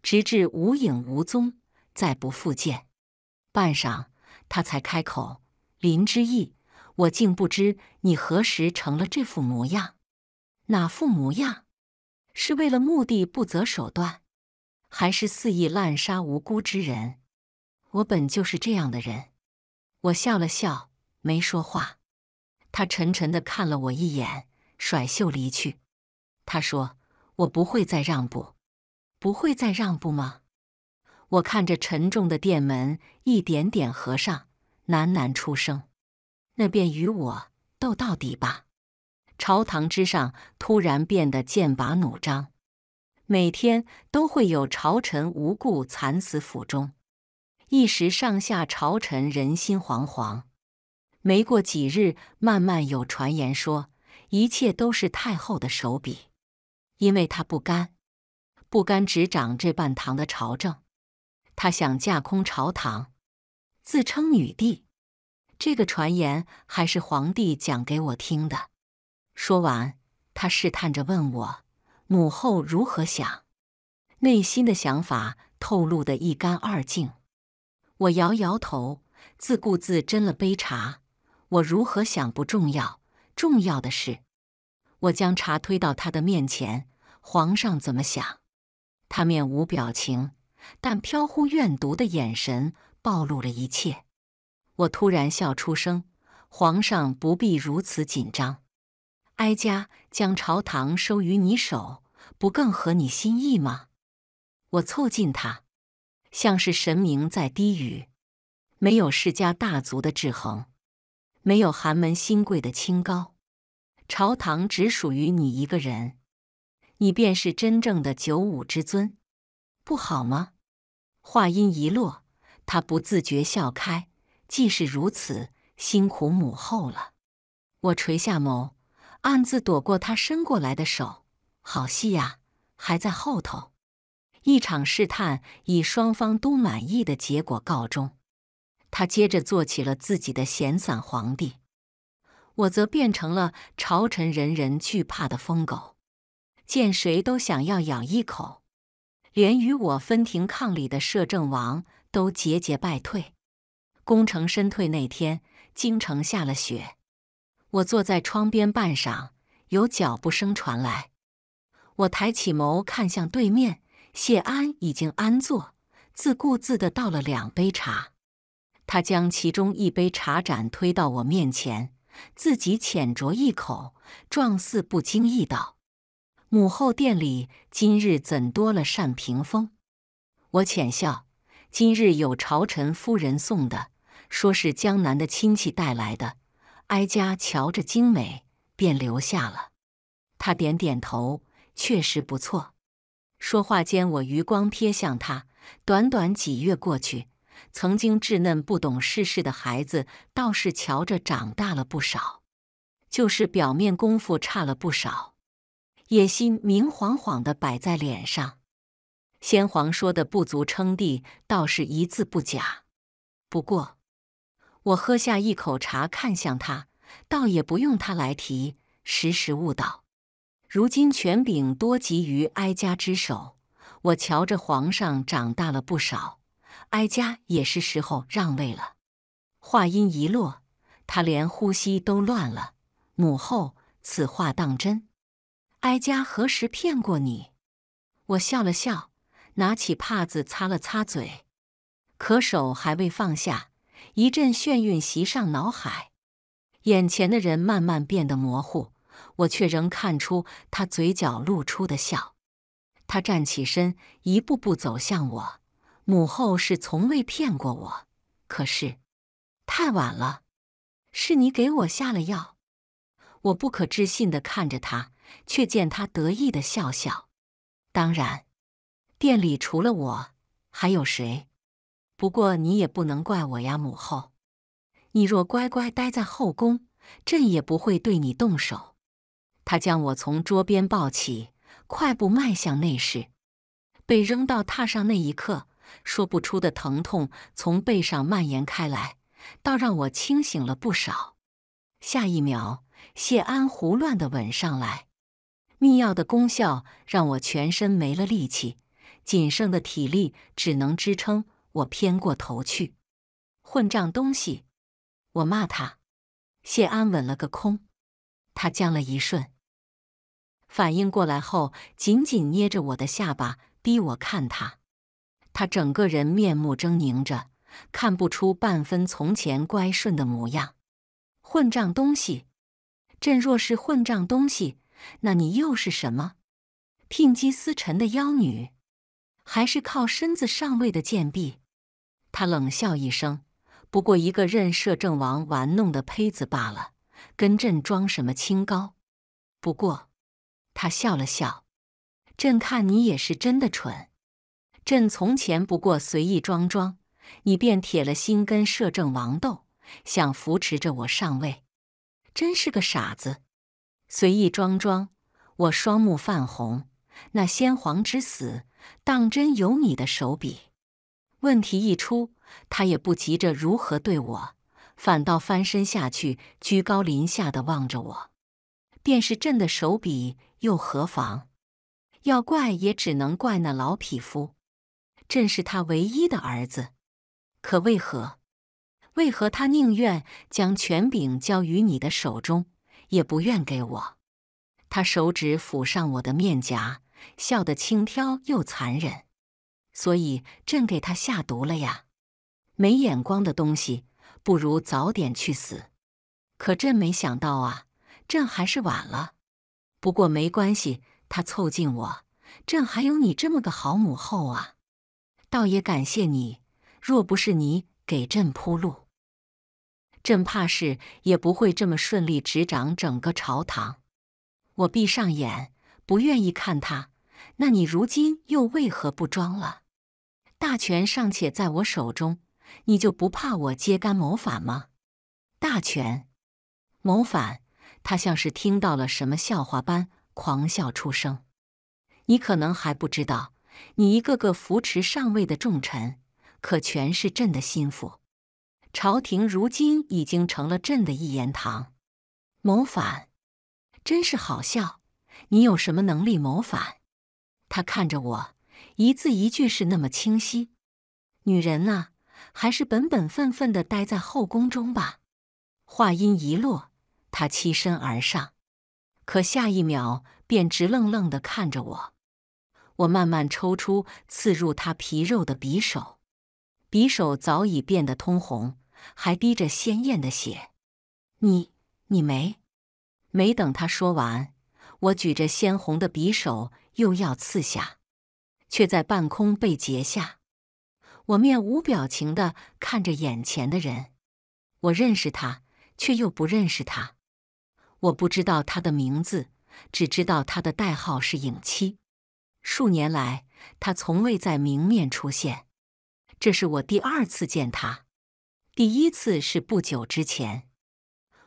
直至无影无踪，再不复见。半晌，他才开口：“林之意，我竟不知你何时成了这副模样。哪副模样？是为了目的不择手段，还是肆意滥杀无辜之人？我本就是这样的人。”我笑了笑，没说话。他沉沉的看了我一眼，甩袖离去。他说。我不会再让步，不会再让步吗？我看着沉重的殿门一点点合上，喃喃出声：“那便与我斗到底吧。”朝堂之上突然变得剑拔弩张，每天都会有朝臣无故惨死府中，一时上下朝臣人心惶惶。没过几日，慢慢有传言说，一切都是太后的手笔。因为他不甘，不甘执掌这半唐的朝政，他想架空朝堂，自称女帝。这个传言还是皇帝讲给我听的。说完，他试探着问我：“母后如何想？”内心的想法透露得一干二净。我摇摇头，自顾自斟了杯茶。我如何想不重要，重要的是，我将茶推到他的面前。皇上怎么想？他面无表情，但飘忽怨毒的眼神暴露了一切。我突然笑出声：“皇上不必如此紧张，哀家将朝堂收于你手，不更合你心意吗？”我凑近他，像是神明在低语：“没有世家大族的制衡，没有寒门新贵的清高，朝堂只属于你一个人。”你便是真正的九五之尊，不好吗？话音一落，他不自觉笑开。既是如此，辛苦母后了。我垂下眸，暗自躲过他伸过来的手。好戏呀，还在后头。一场试探以双方都满意的结果告终。他接着做起了自己的闲散皇帝，我则变成了朝臣人人惧怕的疯狗。见谁都想要咬一口，连与我分庭抗礼的摄政王都节节败退。功成身退那天，京城下了雪。我坐在窗边半晌，有脚步声传来。我抬起眸看向对面，谢安已经安坐，自顾自的倒了两杯茶。他将其中一杯茶盏推到我面前，自己浅酌一口，状似不经意道。母后殿里今日怎多了扇屏风？我浅笑，今日有朝臣夫人送的，说是江南的亲戚带来的，哀家瞧着精美，便留下了。他点点头，确实不错。说话间，我余光瞥向他，短短几月过去，曾经稚嫩不懂世事的孩子倒是瞧着长大了不少，就是表面功夫差了不少。野心明晃晃的摆在脸上，先皇说的不足称帝，倒是一字不假。不过，我喝下一口茶，看向他，倒也不用他来提，时时误导。如今权柄多集于哀家之手，我瞧着皇上长大了不少，哀家也是时候让位了。话音一落，他连呼吸都乱了。母后，此话当真？哀家何时骗过你？我笑了笑，拿起帕子擦了擦嘴，可手还未放下，一阵眩晕袭上脑海，眼前的人慢慢变得模糊，我却仍看出他嘴角露出的笑。他站起身，一步步走向我。母后是从未骗过我，可是太晚了，是你给我下了药。我不可置信地看着他。却见他得意的笑笑。当然，店里除了我还有谁？不过你也不能怪我呀，母后。你若乖乖待在后宫，朕也不会对你动手。他将我从桌边抱起，快步迈向内室。被扔到榻上那一刻，说不出的疼痛从背上蔓延开来，倒让我清醒了不少。下一秒，谢安胡乱的吻上来。秘药的功效让我全身没了力气，仅剩的体力只能支撑我偏过头去。混账东西！我骂他。谢安吻了个空，他僵了一瞬，反应过来后紧紧捏着我的下巴，逼我看他。他整个人面目狰狞着，看不出半分从前乖顺的模样。混账东西！朕若是混账东西？那你又是什么？聘鸡司晨的妖女，还是靠身子上位的贱婢？他冷笑一声：“不过一个任摄政王玩弄的胚子罢了，跟朕装什么清高？”不过，他笑了笑：“朕看你也是真的蠢。朕从前不过随意装装，你便铁了心跟摄政王斗，想扶持着我上位，真是个傻子。”随意装装，我双目泛红。那先皇之死，当真有你的手笔？问题一出，他也不急着如何对我，反倒翻身下去，居高临下的望着我。便是朕的手笔，又何妨？要怪，也只能怪那老匹夫。朕是他唯一的儿子，可为何？为何他宁愿将权柄交于你的手中？也不愿给我，他手指抚上我的面颊，笑得轻佻又残忍。所以朕给他下毒了呀！没眼光的东西，不如早点去死。可朕没想到啊，朕还是晚了。不过没关系，他凑近我，朕还有你这么个好母后啊，倒也感谢你。若不是你给朕铺路。朕怕是也不会这么顺利执掌整个朝堂。我闭上眼，不愿意看他。那你如今又为何不装了？大权尚且在我手中，你就不怕我揭竿谋反吗？大权谋反？他像是听到了什么笑话般狂笑出声。你可能还不知道，你一个个扶持上位的重臣，可全是朕的心腹。朝廷如今已经成了朕的一言堂，谋反，真是好笑。你有什么能力谋反？他看着我，一字一句是那么清晰。女人啊，还是本本分分的待在后宫中吧。话音一落，他欺身而上，可下一秒便直愣愣的看着我。我慢慢抽出刺入他皮肉的匕首，匕首早已变得通红。还滴着鲜艳的血，你你没？没等他说完，我举着鲜红的匕首又要刺下，却在半空被截下。我面无表情的看着眼前的人，我认识他，却又不认识他。我不知道他的名字，只知道他的代号是影七。数年来，他从未在明面出现。这是我第二次见他。第一次是不久之前，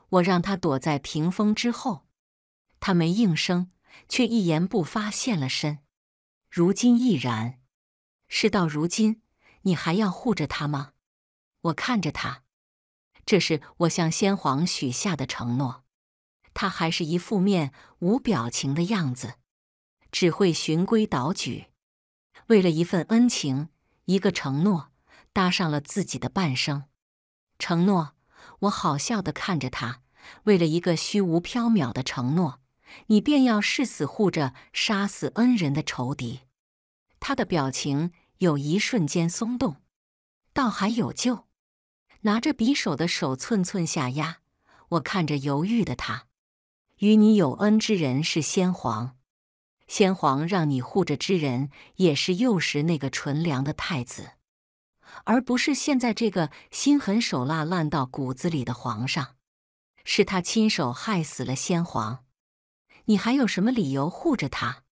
我让他躲在屏风之后，他没应声，却一言不发现了身。如今亦然。事到如今，你还要护着他吗？我看着他，这是我向先皇许下的承诺。他还是一副面无表情的样子，只会循规蹈矩。为了一份恩情，一个承诺，搭上了自己的半生。承诺，我好笑的看着他。为了一个虚无缥缈的承诺，你便要誓死护着杀死恩人的仇敌。他的表情有一瞬间松动，倒还有救。拿着匕首的手寸寸下压，我看着犹豫的他。与你有恩之人是先皇，先皇让你护着之人也是幼时那个纯良的太子。而不是现在这个心狠手辣、烂到骨子里的皇上，是他亲手害死了先皇。你还有什么理由护着他？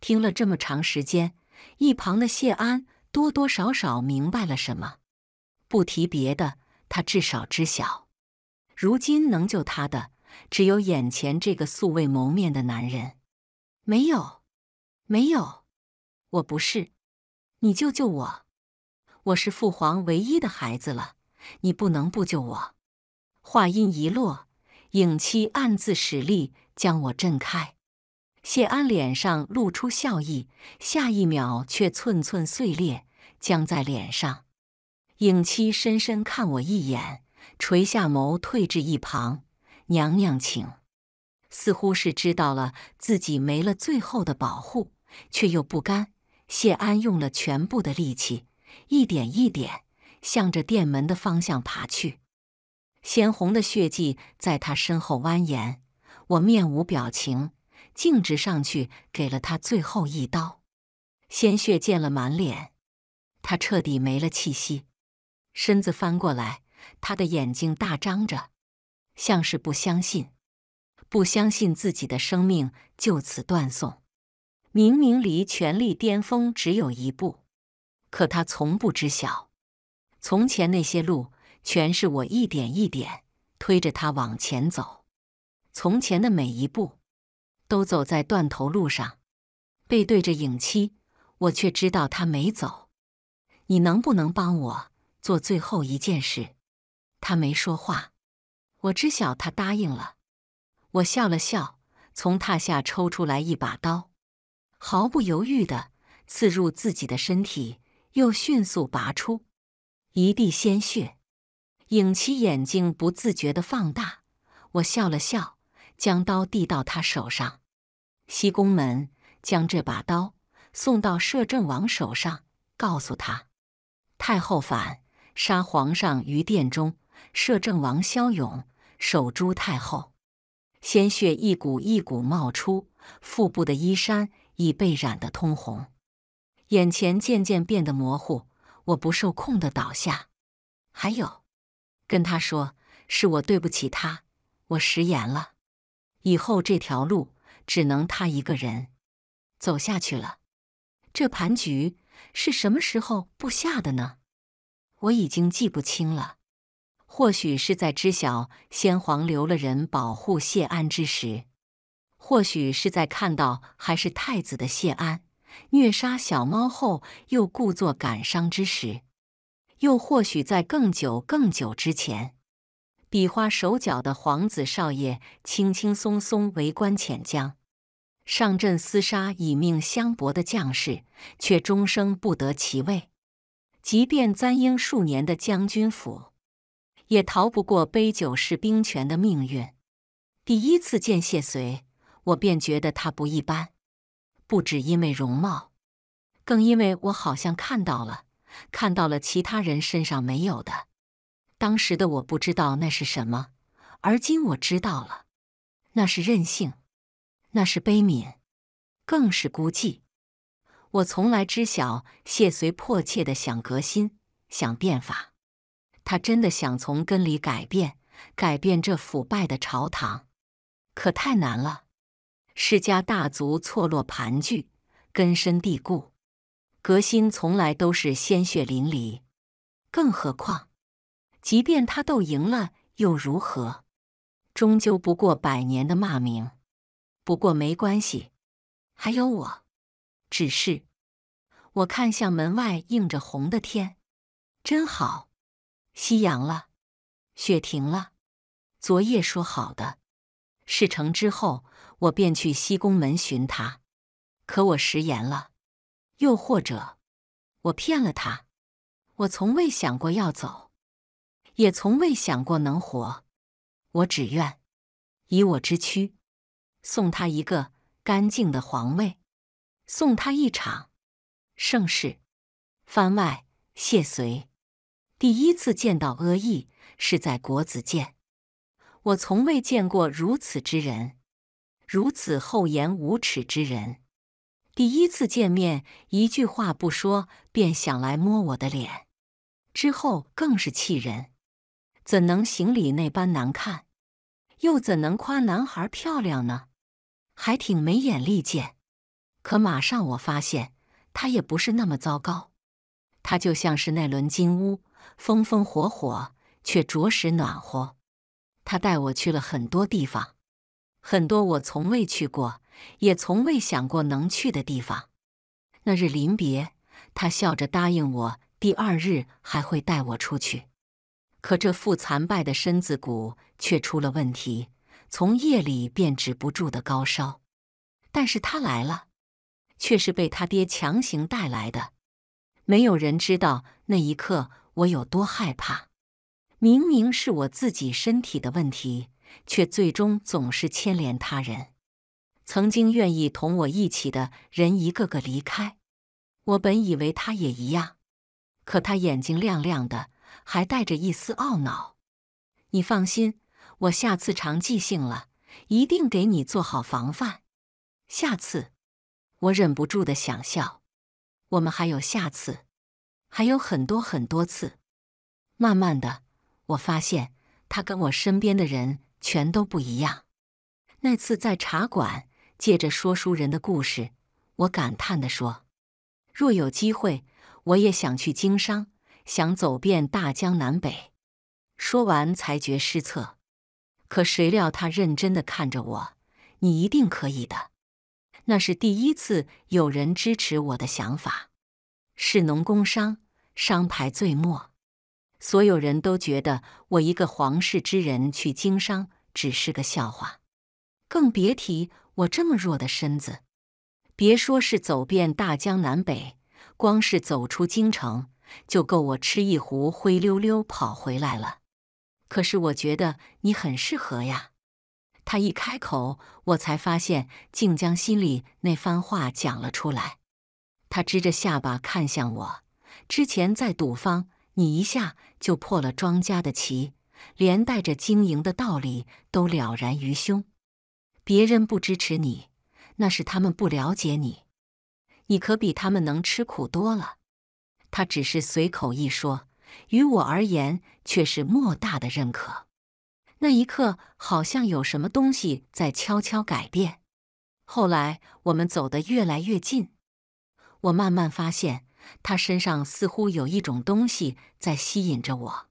听了这么长时间，一旁的谢安多多少少明白了什么。不提别的，他至少知晓，如今能救他的只有眼前这个素未谋面的男人。没有，没有，我不是。你救救我。我是父皇唯一的孩子了，你不能不救我！话音一落，影七暗自使力将我震开。谢安脸上露出笑意，下一秒却寸寸碎裂，僵在脸上。影七深深看我一眼，垂下眸，退至一旁。娘娘请，似乎是知道了自己没了最后的保护，却又不甘。谢安用了全部的力气。一点一点向着店门的方向爬去，鲜红的血迹在他身后蜿蜒。我面无表情，径直上去给了他最后一刀，鲜血溅了满脸。他彻底没了气息，身子翻过来，他的眼睛大张着，像是不相信，不相信自己的生命就此断送。明明离权力巅峰只有一步。可他从不知晓，从前那些路全是我一点一点推着他往前走，从前的每一步都走在断头路上，背对着影妻，我却知道他没走。你能不能帮我做最后一件事？他没说话，我知晓他答应了，我笑了笑，从榻下抽出来一把刀，毫不犹豫的刺入自己的身体。又迅速拔出一地鲜血，影奇眼睛不自觉的放大。我笑了笑，将刀递到他手上。西宫门将这把刀送到摄政王手上，告诉他：太后反杀皇上于殿中，摄政王骁勇守株太后。鲜血一股一股冒出，腹部的衣衫已被染得通红。眼前渐渐变得模糊，我不受控的倒下。还有，跟他说是我对不起他，我食言了。以后这条路只能他一个人走下去了。这盘局是什么时候布下的呢？我已经记不清了。或许是在知晓先皇留了人保护谢安之时，或许是在看到还是太子的谢安。虐杀小猫后，又故作感伤之时；又或许在更久、更久之前，比划手脚的皇子少爷，轻轻松松为官、遣将、上阵厮杀，以命相搏的将士，却终生不得其位。即便簪缨数年的将军府，也逃不过杯酒释兵权的命运。第一次见谢随，我便觉得他不一般。不止因为容貌，更因为我好像看到了，看到了其他人身上没有的。当时的我不知道那是什么，而今我知道了，那是任性，那是悲悯，更是孤寂。我从来知晓谢随迫切的想革新，想变法，他真的想从根里改变，改变这腐败的朝堂，可太难了。世家大族错落盘踞，根深蒂固。革新从来都是鲜血淋漓，更何况，即便他斗赢了又如何？终究不过百年的骂名。不过没关系，还有我。只是，我看向门外映着红的天，真好，夕阳了，雪停了，昨夜说好的。事成之后，我便去西宫门寻他，可我食言了，又或者我骗了他。我从未想过要走，也从未想过能活。我只愿以我之躯，送他一个干净的皇位，送他一场盛世。番外：谢随第一次见到阿义是在国子监。我从未见过如此之人，如此厚颜无耻之人。第一次见面，一句话不说便想来摸我的脸，之后更是气人。怎能行礼那般难看？又怎能夸男孩漂亮呢？还挺没眼力见。可马上我发现，他也不是那么糟糕。他就像是那轮金乌，风风火火，却着实暖和。他带我去了很多地方，很多我从未去过，也从未想过能去的地方。那日临别，他笑着答应我，第二日还会带我出去。可这副残败的身子骨却出了问题，从夜里便止不住的高烧。但是他来了，却是被他爹强行带来的。没有人知道那一刻我有多害怕。明明是我自己身体的问题，却最终总是牵连他人。曾经愿意同我一起的人一个个离开，我本以为他也一样，可他眼睛亮亮的，还带着一丝懊恼。你放心，我下次长记性了，一定给你做好防范。下次，我忍不住的想笑。我们还有下次，还有很多很多次。慢慢的。我发现他跟我身边的人全都不一样。那次在茶馆，借着说书人的故事，我感叹的说：“若有机会，我也想去经商，想走遍大江南北。”说完才觉失策。可谁料他认真的看着我：“你一定可以的。”那是第一次有人支持我的想法。是农工商，商排最末。所有人都觉得我一个皇室之人去经商只是个笑话，更别提我这么弱的身子。别说是走遍大江南北，光是走出京城就够我吃一壶，灰溜溜跑回来了。可是我觉得你很适合呀。他一开口，我才发现竟将心里那番话讲了出来。他支着下巴看向我，之前在赌坊，你一下。就破了庄家的棋，连带着经营的道理都了然于胸。别人不支持你，那是他们不了解你，你可比他们能吃苦多了。他只是随口一说，于我而言却是莫大的认可。那一刻，好像有什么东西在悄悄改变。后来，我们走得越来越近，我慢慢发现。他身上似乎有一种东西在吸引着我。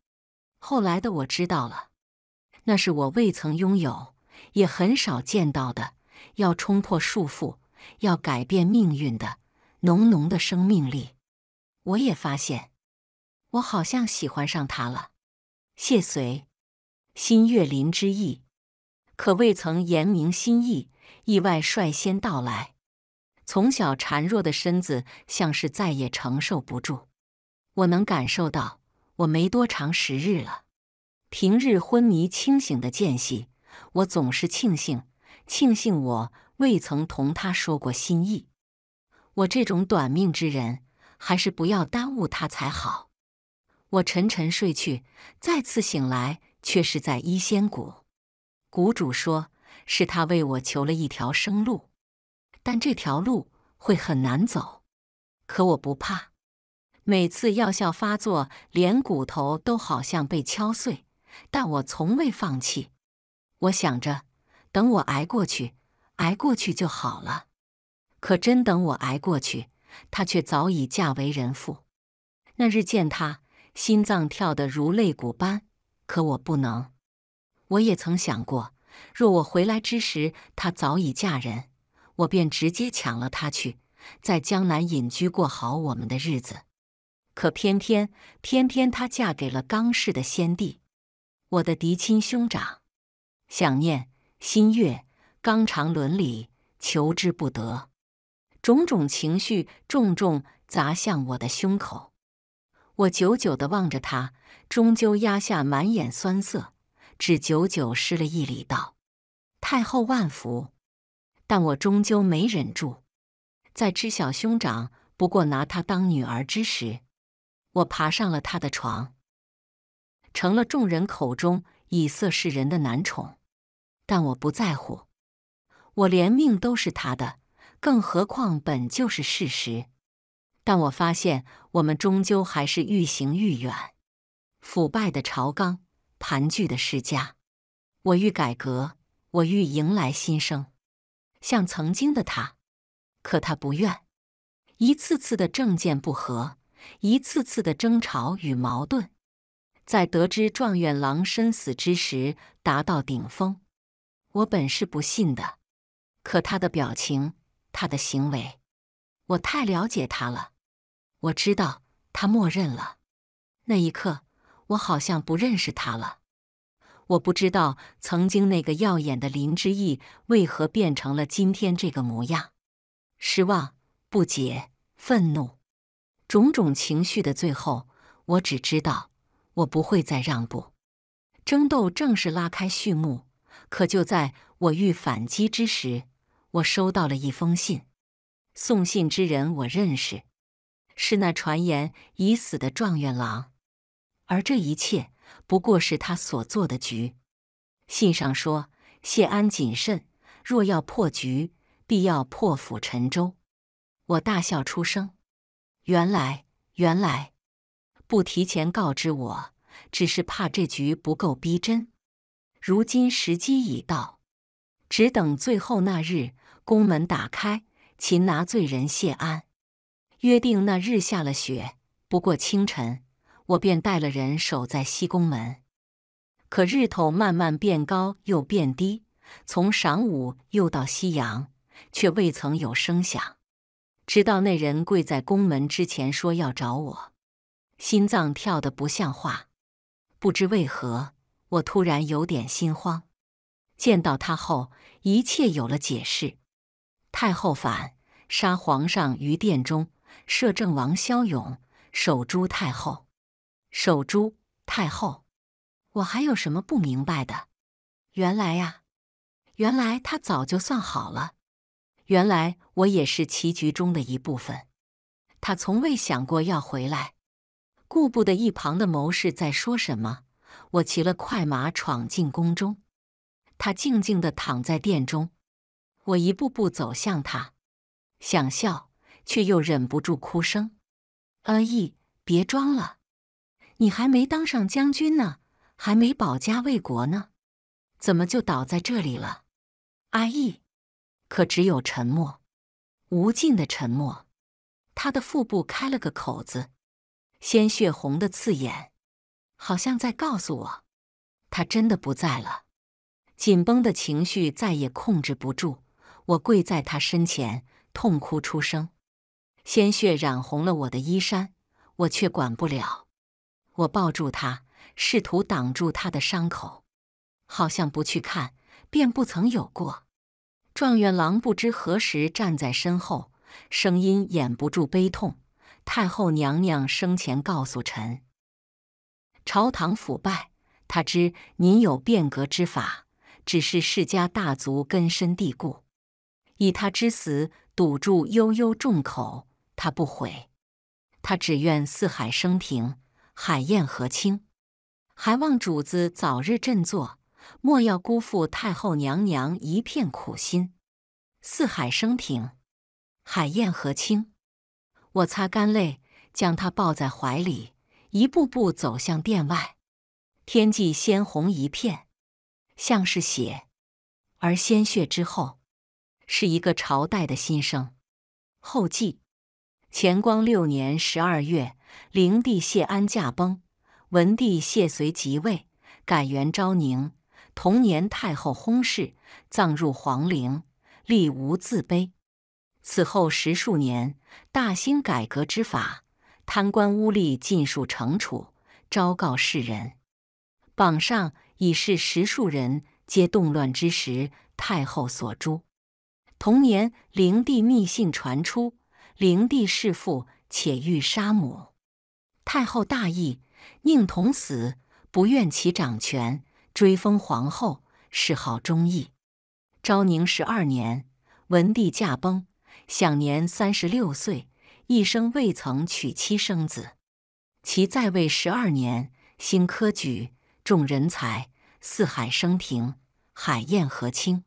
后来的我知道了，那是我未曾拥有，也很少见到的，要冲破束缚，要改变命运的浓浓的生命力。我也发现，我好像喜欢上他了。谢随，新月林之意，可未曾言明心意，意外率先到来。从小孱弱的身子像是再也承受不住，我能感受到我没多长时日了。平日昏迷清醒的间隙，我总是庆幸，庆幸我未曾同他说过心意。我这种短命之人，还是不要耽误他才好。我沉沉睡去，再次醒来却是在医仙谷。谷主说是他为我求了一条生路。但这条路会很难走，可我不怕。每次药效发作，连骨头都好像被敲碎，但我从未放弃。我想着，等我挨过去，挨过去就好了。可真等我挨过去，她却早已嫁为人妇。那日见她，心脏跳得如肋骨般。可我不能。我也曾想过，若我回来之时，她早已嫁人。我便直接抢了她去，在江南隐居，过好我们的日子。可偏偏，偏偏她嫁给了刚氏的先帝，我的嫡亲兄长。想念、心悦、刚肠、伦理，求之不得。种种情绪重重砸向我的胸口。我久久地望着她，终究压下满眼酸涩，只久久失了一礼，道：“太后万福。”但我终究没忍住，在知晓兄长不过拿他当女儿之时，我爬上了他的床，成了众人口中以色侍人的男宠。但我不在乎，我连命都是他的，更何况本就是事实。但我发现，我们终究还是愈行愈远。腐败的朝纲，盘踞的世家，我欲改革，我欲迎来新生。像曾经的他，可他不愿。一次次的政见不合，一次次的争吵与矛盾，在得知状元郎身死之时达到顶峰。我本是不信的，可他的表情，他的行为，我太了解他了。我知道他默认了。那一刻，我好像不认识他了。我不知道曾经那个耀眼的林之意为何变成了今天这个模样，失望、不解、愤怒，种种情绪的最后，我只知道我不会再让步。争斗正式拉开序幕，可就在我欲反击之时，我收到了一封信。送信之人我认识，是那传言已死的状元郎，而这一切。不过是他所做的局。信上说，谢安谨慎，若要破局，必要破釜沉舟。我大笑出声。原来，原来不提前告知我，只是怕这局不够逼真。如今时机已到，只等最后那日，宫门打开，擒拿罪人谢安。约定那日下了雪，不过清晨。我便带了人守在西宫门，可日头慢慢变高又变低，从晌午又到夕阳，却未曾有声响。直到那人跪在宫门之前说要找我，心脏跳得不像话。不知为何，我突然有点心慌。见到他后，一切有了解释。太后反杀皇上于殿中，摄政王骁勇守株太后。守株太后，我还有什么不明白的？原来呀，原来他早就算好了。原来我也是棋局中的一部分。他从未想过要回来。顾不得一旁的谋士在说什么，我骑了快马闯进宫中。他静静地躺在殿中，我一步步走向他，想笑，却又忍不住哭声。阿易，别装了。你还没当上将军呢，还没保家卫国呢，怎么就倒在这里了？阿易，可只有沉默，无尽的沉默。他的腹部开了个口子，鲜血红的刺眼，好像在告诉我，他真的不在了。紧绷的情绪再也控制不住，我跪在他身前，痛哭出声。鲜血染红了我的衣衫，我却管不了。我抱住他，试图挡住他的伤口，好像不去看便不曾有过。状元郎不知何时站在身后，声音掩不住悲痛。太后娘娘生前告诉臣，朝堂腐败，他知您有变革之法，只是世家大族根深蒂固。以他之死堵住悠悠众口，他不悔，他只愿四海升平。海晏河清，还望主子早日振作，莫要辜负太后娘娘一片苦心。四海升平，海晏河清。我擦干泪，将他抱在怀里，一步步走向殿外。天际鲜红一片，像是血，而鲜血之后，是一个朝代的新生。后记：乾光六年十二月。灵帝谢安驾崩，文帝谢遂即位，改元昭宁。同年，太后薨逝，葬入皇陵，立无字碑。此后十数年，大兴改革之法，贪官污吏尽数惩处，昭告世人。榜上已是十数人，皆动乱之时太后所诛。同年，灵帝密信传出，灵帝弑父，且欲杀母。太后大义，宁同死，不愿其掌权。追封皇后，谥号忠义。昭宁十二年，文帝驾崩，享年三十六岁，一生未曾娶妻生子。其在位十二年，兴科举，重人才，四海升平，海晏河清。